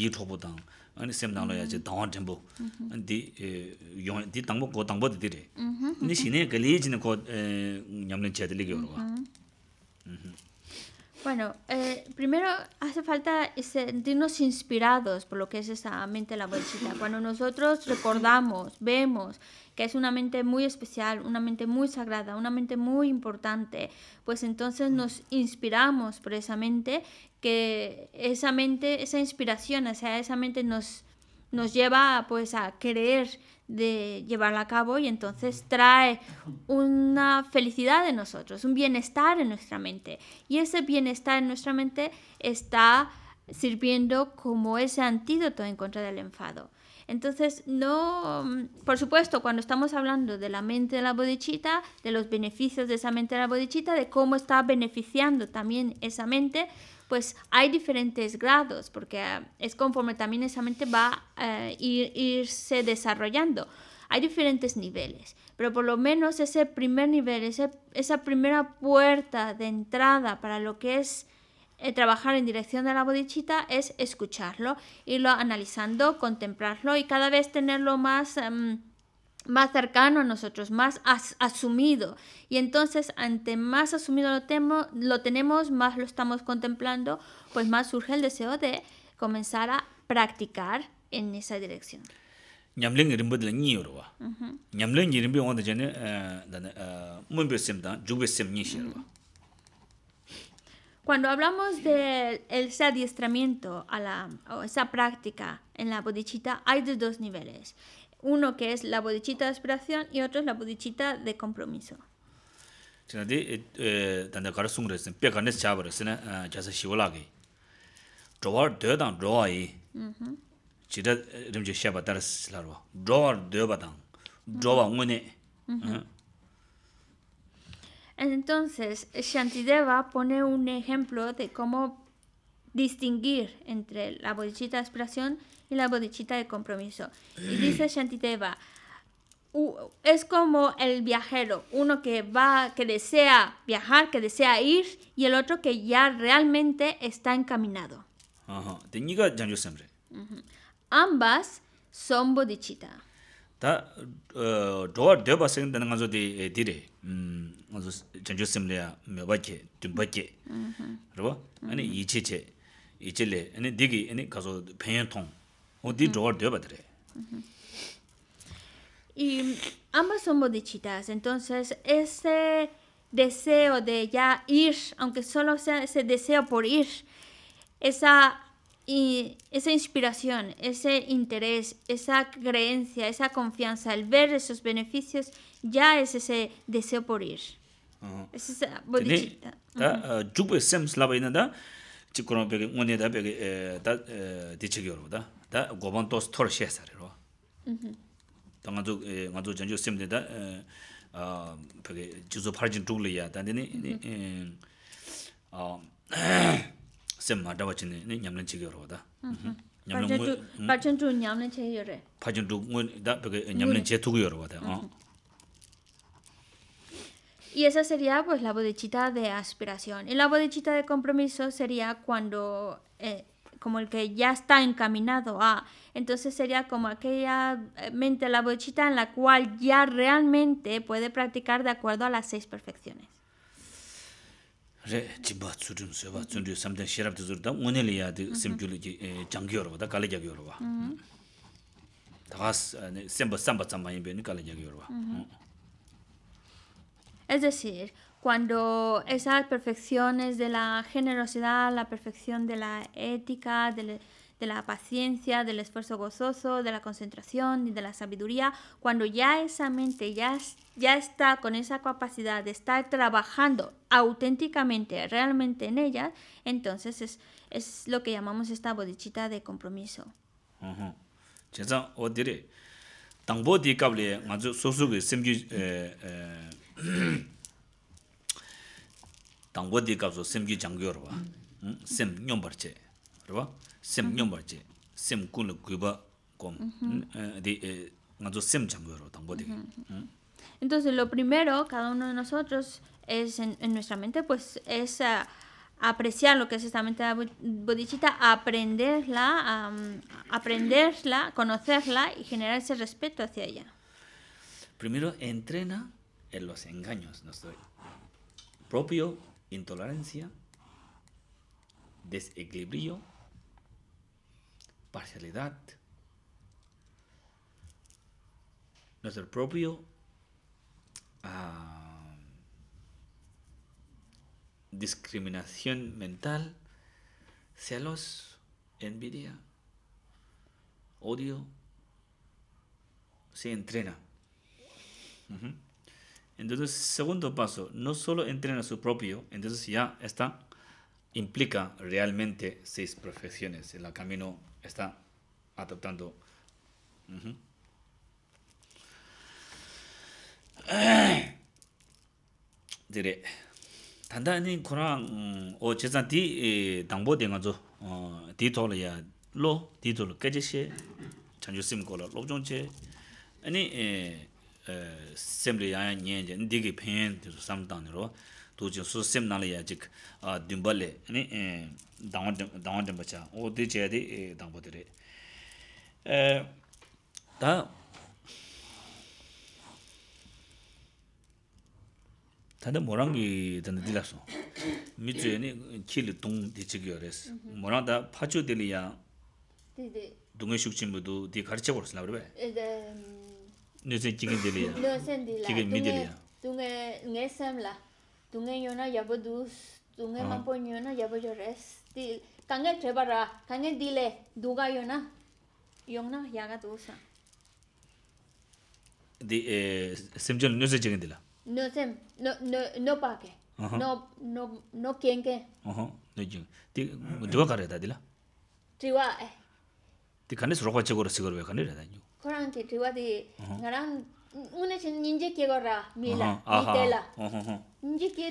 rīmba māngpo Eh, mm-hmm. Bueno, eh, primero hace falta sentirnos inspirados por lo que es esa mente la bolsita. Cuando nosotros recordamos, vemos que es una mente muy especial, una mente muy sagrada, una mente muy importante, pues entonces nos inspiramos por esa mente, que esa mente, esa inspiración, o sea, esa mente nos, nos lleva pues a querer de llevarla a cabo y entonces trae una felicidad en nosotros, un bienestar en nuestra mente. Y ese bienestar en nuestra mente está sirviendo como ese antídoto en contra del enfado. Entonces, no, mm, por supuesto, cuando estamos hablando de la mente de la bodichita, de los beneficios de esa mente de la bodichita, de cómo está beneficiando también esa mente, pues hay diferentes grados, porque eh, es conforme también esa mente va a eh, ir, irse desarrollando. Hay diferentes niveles, pero por lo menos ese primer nivel, esa primera puerta de entrada para lo que es eh, trabajar en dirección de la bodichita es escucharlo, irlo analizando, contemplarlo y cada vez tenerlo más... Em, más cercano a nosotros, más asumido. Y entonces, ante más asumido lo, tenemos, más lo estamos contemplando, pues más surge el deseo de comenzar a practicar en esa dirección. Cuando hablamos del de adiestramiento a la, o esa práctica en la bodichita, hay dos niveles. Uno que es la bodichita de aspiración y otro es la bodichita de compromiso. Si tanda kar sungre sin, pia karnes chabar, sina jasa shivola gai. Chowar deo dang rowa yi, chida rimche sheba taras larwa. Chowar deo batang, rowa ngune, entonces, Shantideva pone un ejemplo de cómo distinguir entre la bodichita de aspiración y la bodichita de compromiso. Y dice Shantideva, es como el viajero, uno que va, que desea viajar, que desea ir, y el otro que ya realmente está encaminado. Ajá. Ambas son bodichita. 다 dhawa dhawa sing dhan nga zo di di re nga zo chanchu simlaya mi wakye, dhum wakye rwa, ane che ichi le, digi, ane ka zo o di entonces ese deseo de ya ir aunque solo sea ese deseo por ir esa y esa inspiración, ese interés, esa creencia, esa confianza al ver esos beneficios ya es ese deseo por ir. Uh -huh. Es esa bodichita. Eh, da uh -huh. uh, jupe sem da chikron be 1.5 da de chigyor da. Da goban to stor she sare ro. Mhm. Da ngaju eh, ngaju janju sem de da uh eh, be ah, juzo parjin dugle ya da ne ne. Um da Y esa sería pues la bodechita de aspiración. Y la bodechita de compromiso sería cuando, eh, como el que ya está encaminado a, entonces sería como aquella eh, mente, la bodechita en la cual ya realmente puede practicar de acuerdo a las seis perfecciones re jiba tsurim sewa tsundri samdang shirab tsur da uneli ya di simkyuli mm-hmm. ki eh, jangyo rwa da kali jagyo rwa mm-hmm. daga eh, semba samba tsamba yinbe ni kali jagyo rwa mm-hmm. mm. es decir cuando esas perfecciones de la generosidad la perfección de la ética de de la paciencia, del esfuerzo gozoso, de la concentración y de la sabiduría, cuando ya esa mente ya, ya está con esa capacidad de estar trabajando auténticamente, realmente en ella, entonces es, lo que llamamos esta bodichita de compromiso. Uh entonces lo primero cada uno de nosotros es en, nuestra mente pues es eh, apreciar lo que es esta mente bodhichitta aprenderla aprenderla conocerla y generar ese respeto hacia ella primero entrena en los engaños nuestro propio intolerancia desequilibrio parcialidad, nuestro propio ah, discriminación mental, celos, envidia, odio, se entrena. Entonces, segundo paso, no solo entrena su propio, entonces ya está implica realmente seis profesiones. El camino está adoptando. Dile, -huh. Dire, ni o chezan ti dangbo de ya lo ti tol ka je lo jong che ani sem le ya nyen je ndi pen ro tujin su sim nali ya jik dunba le dangwa dunba cha o di che di dangwa dire ta tanda morangi tanda di lakso mi zuye ni ki li dung di chik yo res morang ta pacho di li ya dunga dunga yona yabu dus, dunga ah. mampo yona yabu yo res. Di, kange treba ra, kange dile, duga yona, yongna yaga dusa. Di, eh, sim chon, no se chengen dila? No sem, no, no, no pake, no, no, no kienke. Oho, no ching. Di, duga kare da dila? Triwa, eh. Di, kane surokwa chegura sigurwe kane da dan yu? Korang ti, triwa una chen que y mila mi tela, que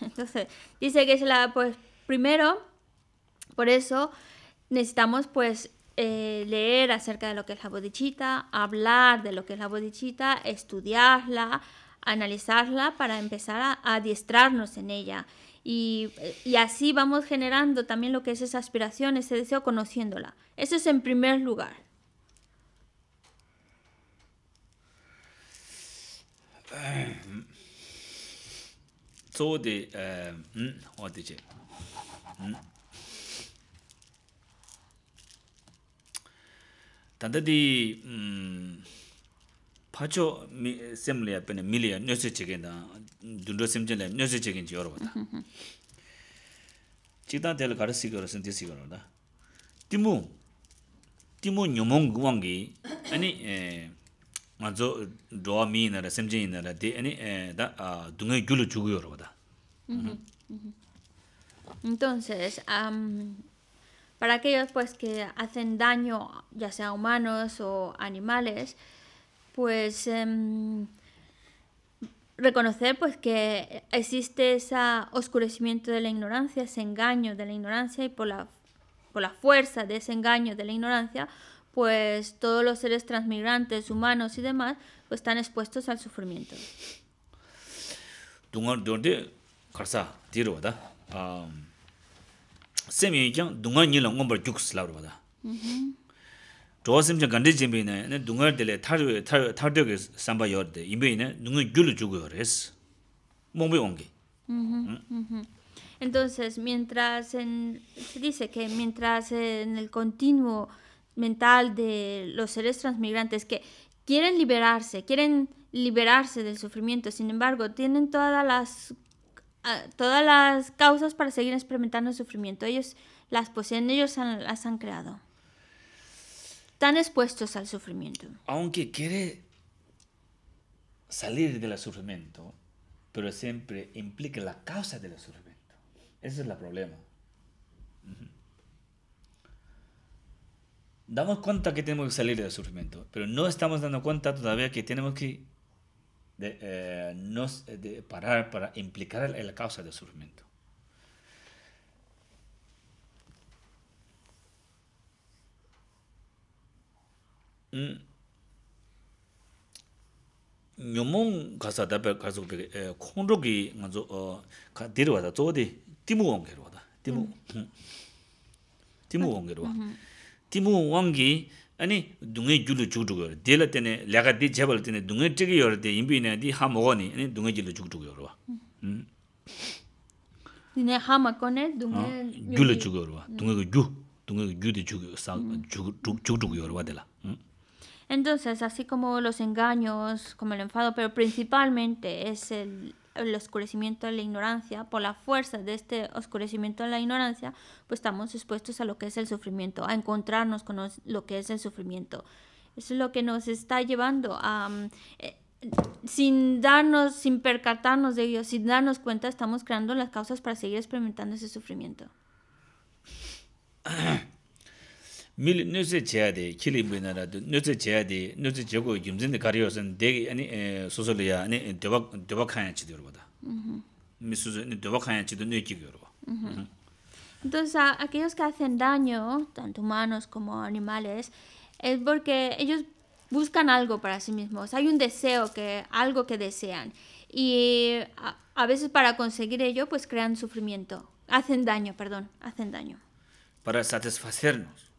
entonces dice que es la pues primero por eso necesitamos pues eh, leer acerca de lo que es la bodichita, hablar de lo que es la bodichita, estudiarla, analizarla para empezar a adiestrarnos en ella. Y, así vamos generando también lo que es esa aspiración, ese deseo, conociéndola. Eso es en primer lugar. tanto eh, de Pacho semlaya pene miliya nyoche cheke na dundro semchele nyoche cheke nchi yorwa ta. Chikdaan tela kada sikora Timu, timu nyomong wangi, ani nga eh, zo dhwa mii nara semchele nara di, ani eh, da dungay gyulu chugu yorwa wada. Mm-hmm. Mm-hmm. Entonces, um, para aquellos pues que hacen daño, ya sea humanos o animales, pues em, reconocer pues que existe ese oscurecimiento de la ignorancia, ese engaño de la ignorancia y por la, la fuerza de ese engaño de la ignorancia, pues todos los seres transmigrantes, humanos y demás, pues están expuestos al sufrimiento. Entonces, mientras se dice que mientras en el continuo mental de los seres transmigrantes que quieren liberarse, quieren liberarse del sufrimiento, sin embargo, tienen todas las ah, todas las causas para seguir experimentando el sufrimiento. Ellos las poseen, ellos las han creado tan expuestos al sufrimiento. Aunque quiere salir del sufrimiento, pero siempre implica la causa del sufrimiento. Ese es el problema. Damos cuenta que tenemos que salir del sufrimiento, pero no estamos dando cuenta todavía que tenemos que eh, parar para implicar la causa del sufrimiento. うん夢門かさだべかそで、え、空路機がぞかでるわだぞでティモオンゲルわだ。ティモ。うん。ティモオンゲルわ。うん。ティモオンワンギ、あにどんげ chabal じゅどゲル。でらてね、略でじぇバルてね、どんげっちぎよでいびなではもごに、あにどんげじゅるじゅどゲルわ。うん。でね、はまこねどんげじゅるじゅゲルわ。Entonces, así como los engaños, como el enfado, pero principalmente es el, oscurecimiento de la ignorancia, por la fuerza de este oscurecimiento de la ignorancia, pues estamos expuestos a lo que es el sufrimiento, a encontrarnos con lo que es el sufrimiento. Eso es lo que nos está llevando a... Mm, eh, sin darnos, sin percatarnos de ello, sin darnos cuenta, estamos creando las causas para seguir experimentando ese sufrimiento. Entonces, aquellos que hacen daño, tanto humanos como animales, es porque ellos buscan algo para sí mismos. Hay un deseo, que algo que desean. Y a veces para conseguir ello, pues crean sufrimiento. Hacen daño, perdón, hacen daño. Para satisfacernos.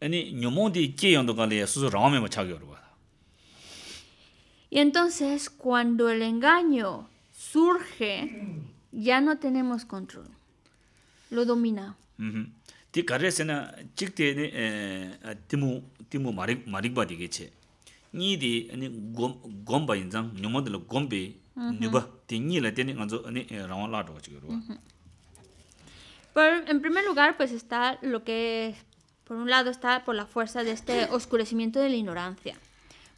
아니 뇽몬디 끼연도 간데 수수 라오메 뭐 차게 얼어 봐. Y entonces cuando el engaño surge ya no tenemos control. Lo domina. Mhm. Ti karesena chikte ne eh timu timu marik marik ba digeche. Ni di ani gom gom ba injang nyomodlo gombe nyuba ti ni la teni ngazo ani rawan do Mhm. en primer lugar, pues está lo que, por un lado, está por la fuerza de este oscurecimiento de la ignorancia.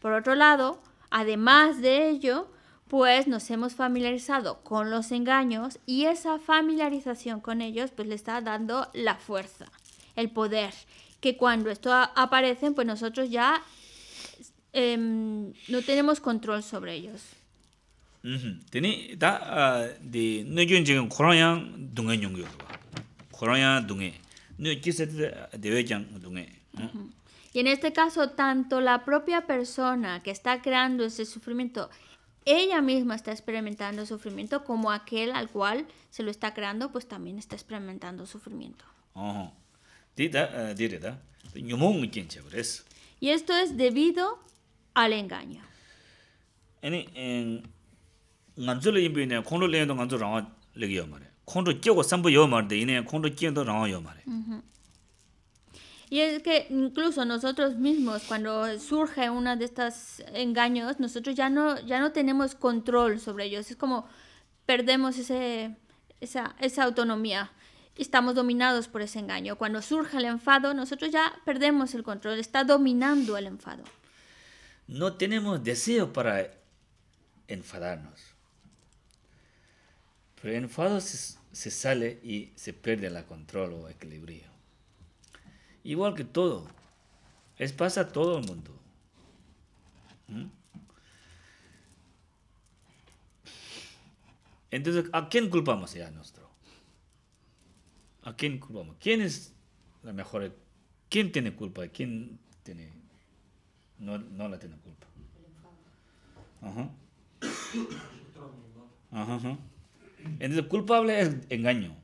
Por otro lado, además de ello, pues nos hemos familiarizado con los engaños y esa familiarización con ellos pues le está dando la fuerza, el poder, que cuando esto aparecen pues nosotros ya em, no tenemos control sobre ellos. Mm ¿Eh? Y en este caso, tanto la propia persona que está creando ese sufrimiento, ella misma está experimentando sufrimiento, como aquel al cual se lo está creando, pues también está experimentando sufrimiento. Eh, y esto es debido al engaño. Y es que incluso nosotros mismos, cuando surge uno de estos engaños, nosotros ya no, ya no tenemos control sobre ellos. Es como perdemos ese, esa, esa autonomía. Estamos dominados por ese engaño. Cuando surge el enfado, nosotros ya perdemos el control. Está dominando el enfado. No tenemos deseo para enfadarnos. Pero enfado es se sale y se pierde el control o equilibrio. Igual que todo, es pasa a todo el mundo. ¿Mm? Entonces, ¿a quién culpamos ya nuestro? ¿A quién culpamos? ¿Quién es la mejor? ¿Quién tiene culpa? ¿Quién tiene? No, la tiene culpa. Ajá. ajá. Entonces, culpable es el engaño,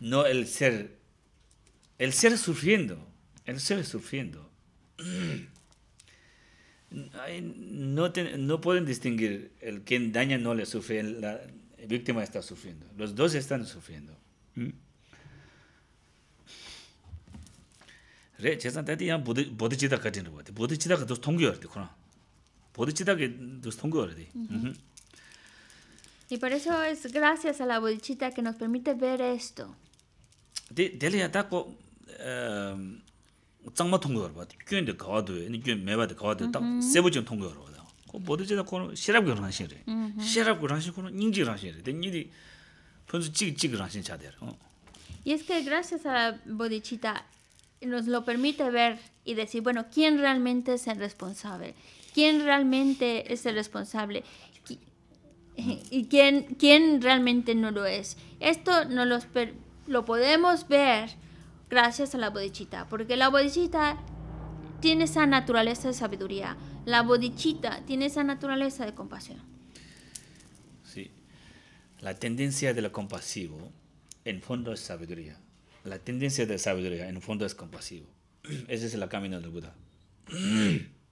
no el ser. El ser sufriendo, el ser sufriendo. No, no pueden distinguir el quien daña no le sufre, la víctima está sufriendo. Los dos están sufriendo. Mm. re chesan tati yang bodhicitta katin rwa, bodhicitta ka dos tongyo rwa, kona. Bodhicitta ka dos tongyo y por eso es gracias a la bolchita que nos permite ver esto. Dele ya taco. Zangma tongo de robot. Quien de cavado, ni quien me va de cavado. Sebo de tongo de robot. Bodo de cono, shirap de gran shire. Shirap de gran shire, ni de gran shire. De ni de. Pues chic chic gran shire chate. Y es que gracias a la bodichita nos lo permite ver y decir, bueno, ¿quién realmente es el responsable? ¿Quién realmente es el responsable? y quién, quién realmente no lo es. Esto no los lo podemos ver gracias a la bodichita, porque la bodichita tiene esa naturaleza de sabiduría, la bodichita tiene esa naturaleza de compasión. Sí, la tendencia de lo compasivo en fondo es sabiduría, la tendencia de sabiduría en fondo es compasivo. Ese es el camino del Buda.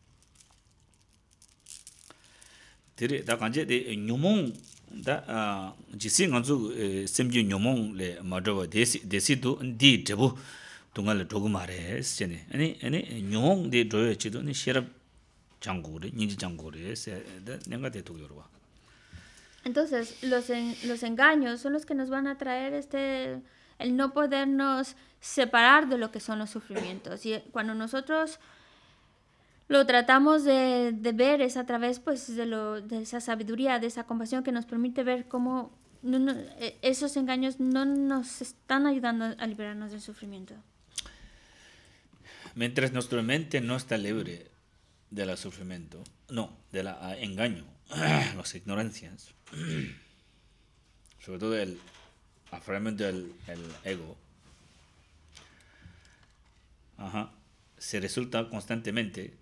Tiri, da kanche de eh, nyumung, da ah, jisi nganzu eh, semji nyumung le madrawa desi du di dribu dunga le dogu maare es chene. Ani eh, nyumung di dhruya chido ni sherab changu re, nyingi changu re es, da nyanga de tu yorwa. Entonces, los, en, los engaños son los que nos van a traer este, el no podernos separar de lo que son los sufrimientos. Y cuando nosotros lo tratamos de, ver es a través pues de, lo, de esa sabiduría, de esa compasión que nos permite ver cómo e, esos engaños no nos están ayudando a liberarnos del sufrimiento. Mientras nuestra mente no está libre del sufrimiento, no, del engaño, las ignorancias, sobre todo el aframiento del ego, se resulta constantemente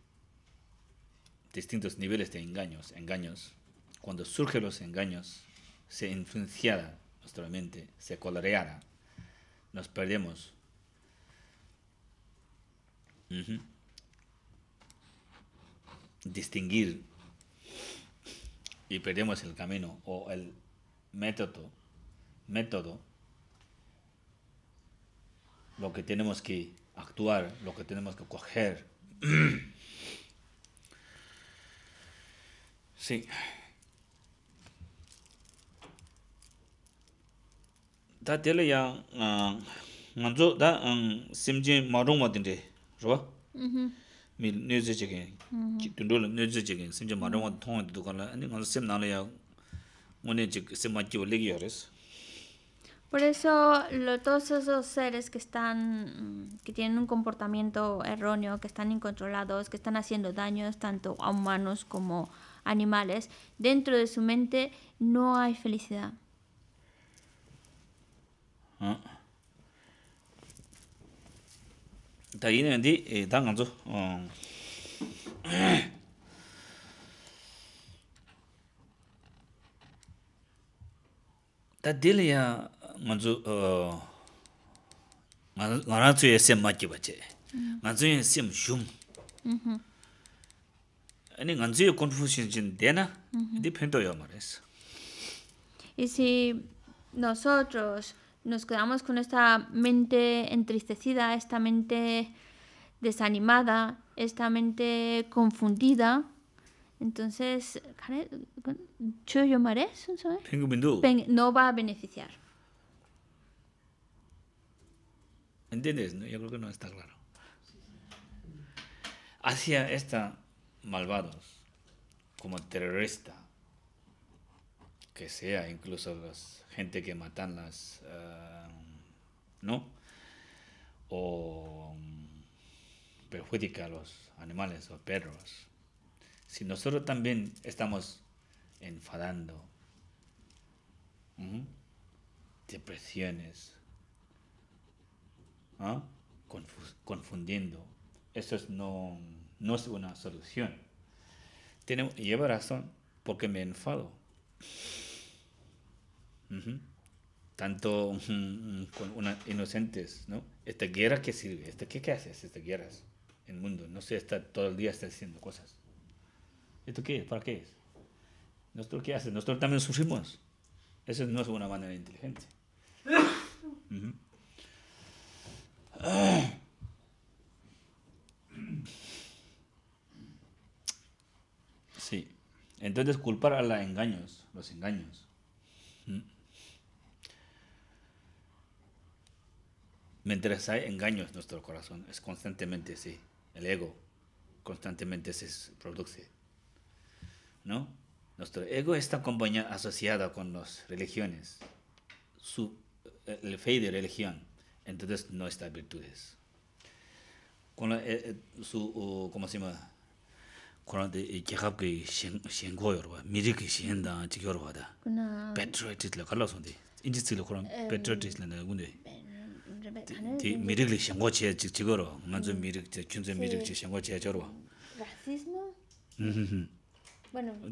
distintos niveles de engaños, engaños, cuando surgen los engaños, se influenciará... nuestra mente, se coloreará... nos perdemos. Distinguir y perdemos el camino o el método, método, lo que tenemos que actuar, lo que tenemos que coger. Sí. 다 tēla yā ngā dzō dā simjīn mā rōng wā tīndē, rōwa? mī nio zē chēkēn, tūndō lā nio zē chēkēn, simjīn mā rōng wā tōng wā tū kāla, ngā dzō sim nā yā ngō nē chēk sim mā kīwa lēki yā rēs. Por eso, lo, todos esos seres que están, mm, que tienen un comportamiento erróneo, que están incontrolados, que están haciendo daños tanto a humanos como a Animales. Dentro de su mente no hay felicidad. Está bien, Wendy. Está gancho. Está dile a gancho gan gancho es imáchi bache. Gancho y si nosotros nos quedamos con esta mente entristecida esta mente desanimada esta mente confundida entonces no va a beneficiar ¿Entiendes? Yo creo que no está claro. Hacia esta malvados, como terrorista, que sea, incluso la gente que matan las, ah, ¿no? O mm, perjudica a los animales o perros. Si nosotros también estamos enfadando, mm, depresiones, ¿ah? confundiendo, eso es no no es una solución. Tiene, lleva razón porque me enfado. Tanto con una, inocentes, ¿no? Esta guerra qué sirve, ¿qué, haces? Esta guerra en el mundo, no sé, está todo el día está haciendo cosas. ¿Esto qué es? ¿Para qué es? ¿Nosotros qué haces? Nosotros también sufrimos. Eso no es una manera inteligente. Entonces culpar a los engaños, los engaños. Mientras hay engaños nuestro corazón, es constantemente sí, el ego constantemente se produce. ¿No? Nuestro ego está asociado con las religiones, su, eh, el fe de religión, entonces no está virtudes. Con eh, eh, su, uh, ¿cómo se llama? Khurana eh, Kexhapkei Shenkho Yorwa, Mirikhe Shenhendang 그나 Da Kuna... Petro Echitlaa Kala Sondi 근데 Lhukurana 미리게 Echitlaan 지거로 먼저 미리게 khana, 미리게 Mirighele Shenkho Tjik Yorwa,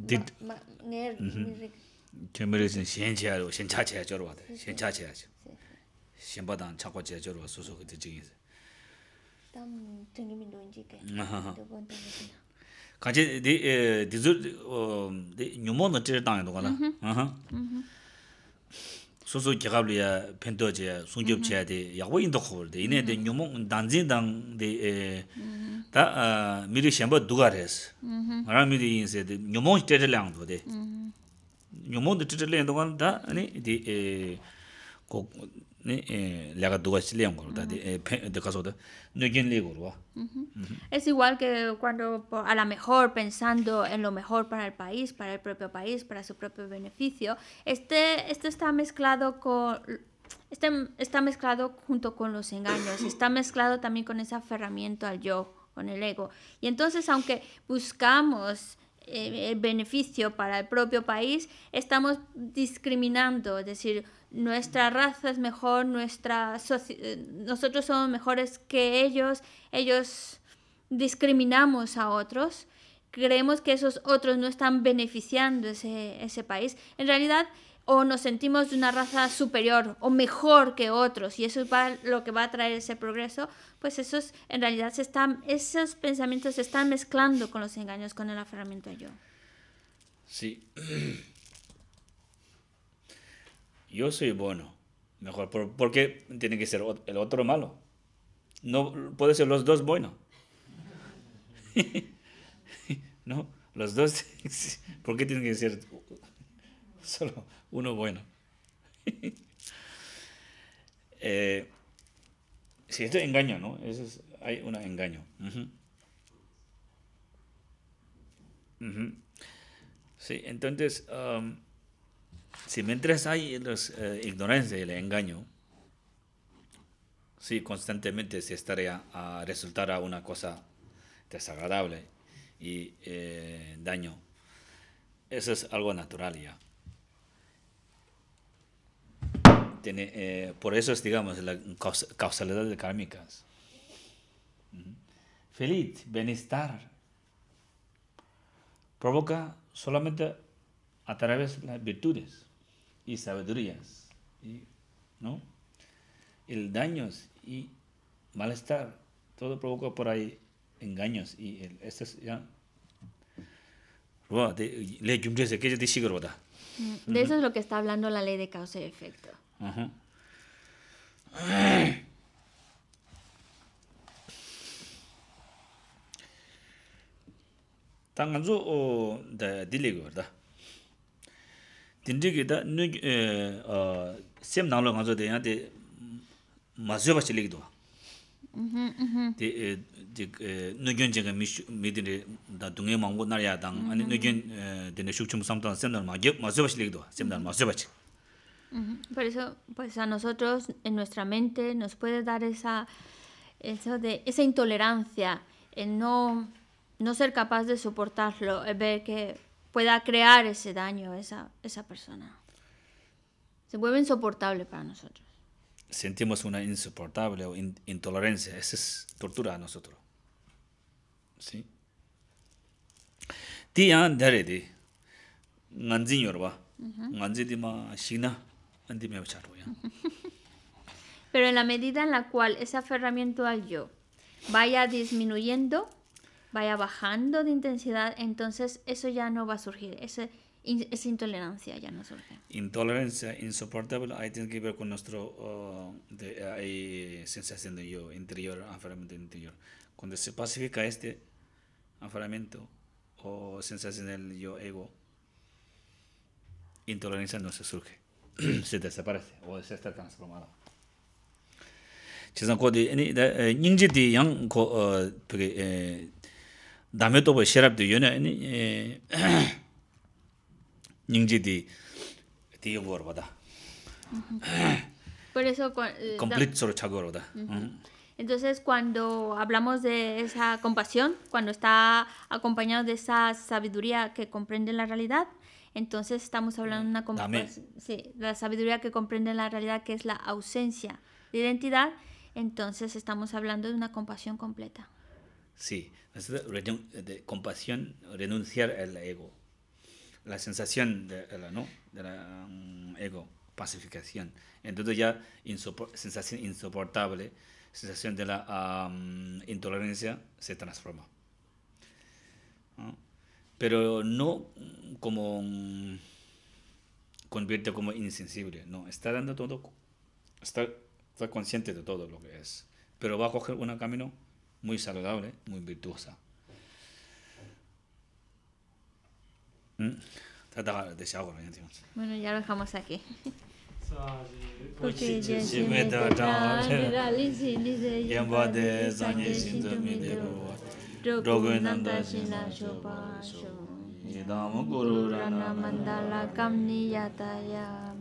Manzo mm. Mirighele, 미리게 Mirighele Shenkho 신차체 Yorwa 신차체 Uhum, Uhum Bueno, Ma, Ma, Nyer Mirighele Ken Mirighele Shenhendang 같이 디 디즈 뉴모노 제 당에 도가나 아하 소소 기갑리아 펜도제 송접 제야데 야고 인도 코르데 이네데 뉴모 단진당 당데 에다 미리 셴바 두가레스 아라 미리 인세데 뉴모 테텔랑도데 뉴모노 테텔랑도가나 아니 디에 Es igual que cuando pues, a lo mejor pensando en lo mejor para el país, para el propio país, para su propio beneficio, este, esto está mezclado con este, está mezclado junto con los engaños, está mezclado también con esa aferramiento al yo, con el ego. Y entonces, aunque buscamos eh, el beneficio para el propio país, estamos discriminando, es decir, nuestra raza es mejor, nuestra eh, nosotros somos mejores que ellos, ellos discriminamos a otros, creemos que esos otros no están beneficiando ese, ese país. En realidad, o nos sentimos de una raza superior o mejor que otros y eso es lo que va a traer ese progreso, pues esos en realidad están, esos pensamientos se están mezclando con los engaños, con el aferramiento a yo. Sí. Yo soy bueno, mejor, porque tiene que ser el otro malo. No puede ser los dos buenos. no, los dos, ¿por qué tienen que ser solo? uno bueno. si eh, esto engaño, ¿no? hay un engaño. Sí, entonces, um, si mientras hay eh, ignorancia y el engaño, sí, constantemente se estaría a ah, resultar a una cosa desagradable y eh, daño. Eso es algo natural ya. Eh, por eso es, digamos, la causalidad de kármicas. Feliz, bienestar, provoca solamente a través de las virtudes y sabidurías, ¿no? El daños y malestar, todo provoca por ahí engaños y el, este es ya mm, de eso es lo que está hablando la ley de causa y efecto. Tāng ngā dzū o dā dīlī gu wardā. Dīndrī gī dā nū sēm nāng lō ngā dzū dā Por eso, pues a nosotros, en nuestra mente, nos puede dar esa, eso de, esa intolerancia, el no, no ser capaz de soportarlo, el ver que pueda crear ese daño esa, esa persona. Se vuelve insoportable para nosotros. Sentimos una insoportable o intolerancia. Esa es tortura a nosotros. ¿Sí? Ti di, yorba. di ma Pero en la medida en la cual ese aferramiento al yo vaya disminuyendo, vaya bajando de intensidad, entonces eso ya no va a surgir. Ese, esa intolerancia ya no surge. Intolerancia insoportable ahí tiene que ver con nuestro oh, sensación de yo interior, aferramiento interior. Cuando se pacifica este aferramiento o sensación del yo ego, intolerancia no se surge se desaparece o se está transformado. chisan kodi 아니 닝지 di yang ko pege dame tobo sherab di yone ani 닝지 di di yong bada por eso eh, complete solo chagor bada mm. Entonces, cuando hablamos de esa compasión, cuando está acompañado de esa sabiduría que comprende la realidad, entonces estamos hablando de una sí, la sabiduría que comprende la realidad que es la ausencia de identidad. Entonces estamos hablando de una compasión completa. Sí, de compasión, renunciar al ego, la sensación de, la, ¿no? de la, mm, ego, pacificación. Entonces ya sensación insoportable, sensación de la intolerancia se transforma pero no como convierte como insensible, no, está dando todo, está, consciente de todo lo que es, pero va a coger un camino muy saludable, muy virtuosa. Mm, bueno, ya lo dejamos aquí. Shobha Shom Nidam Guru Rana Mandala Kamni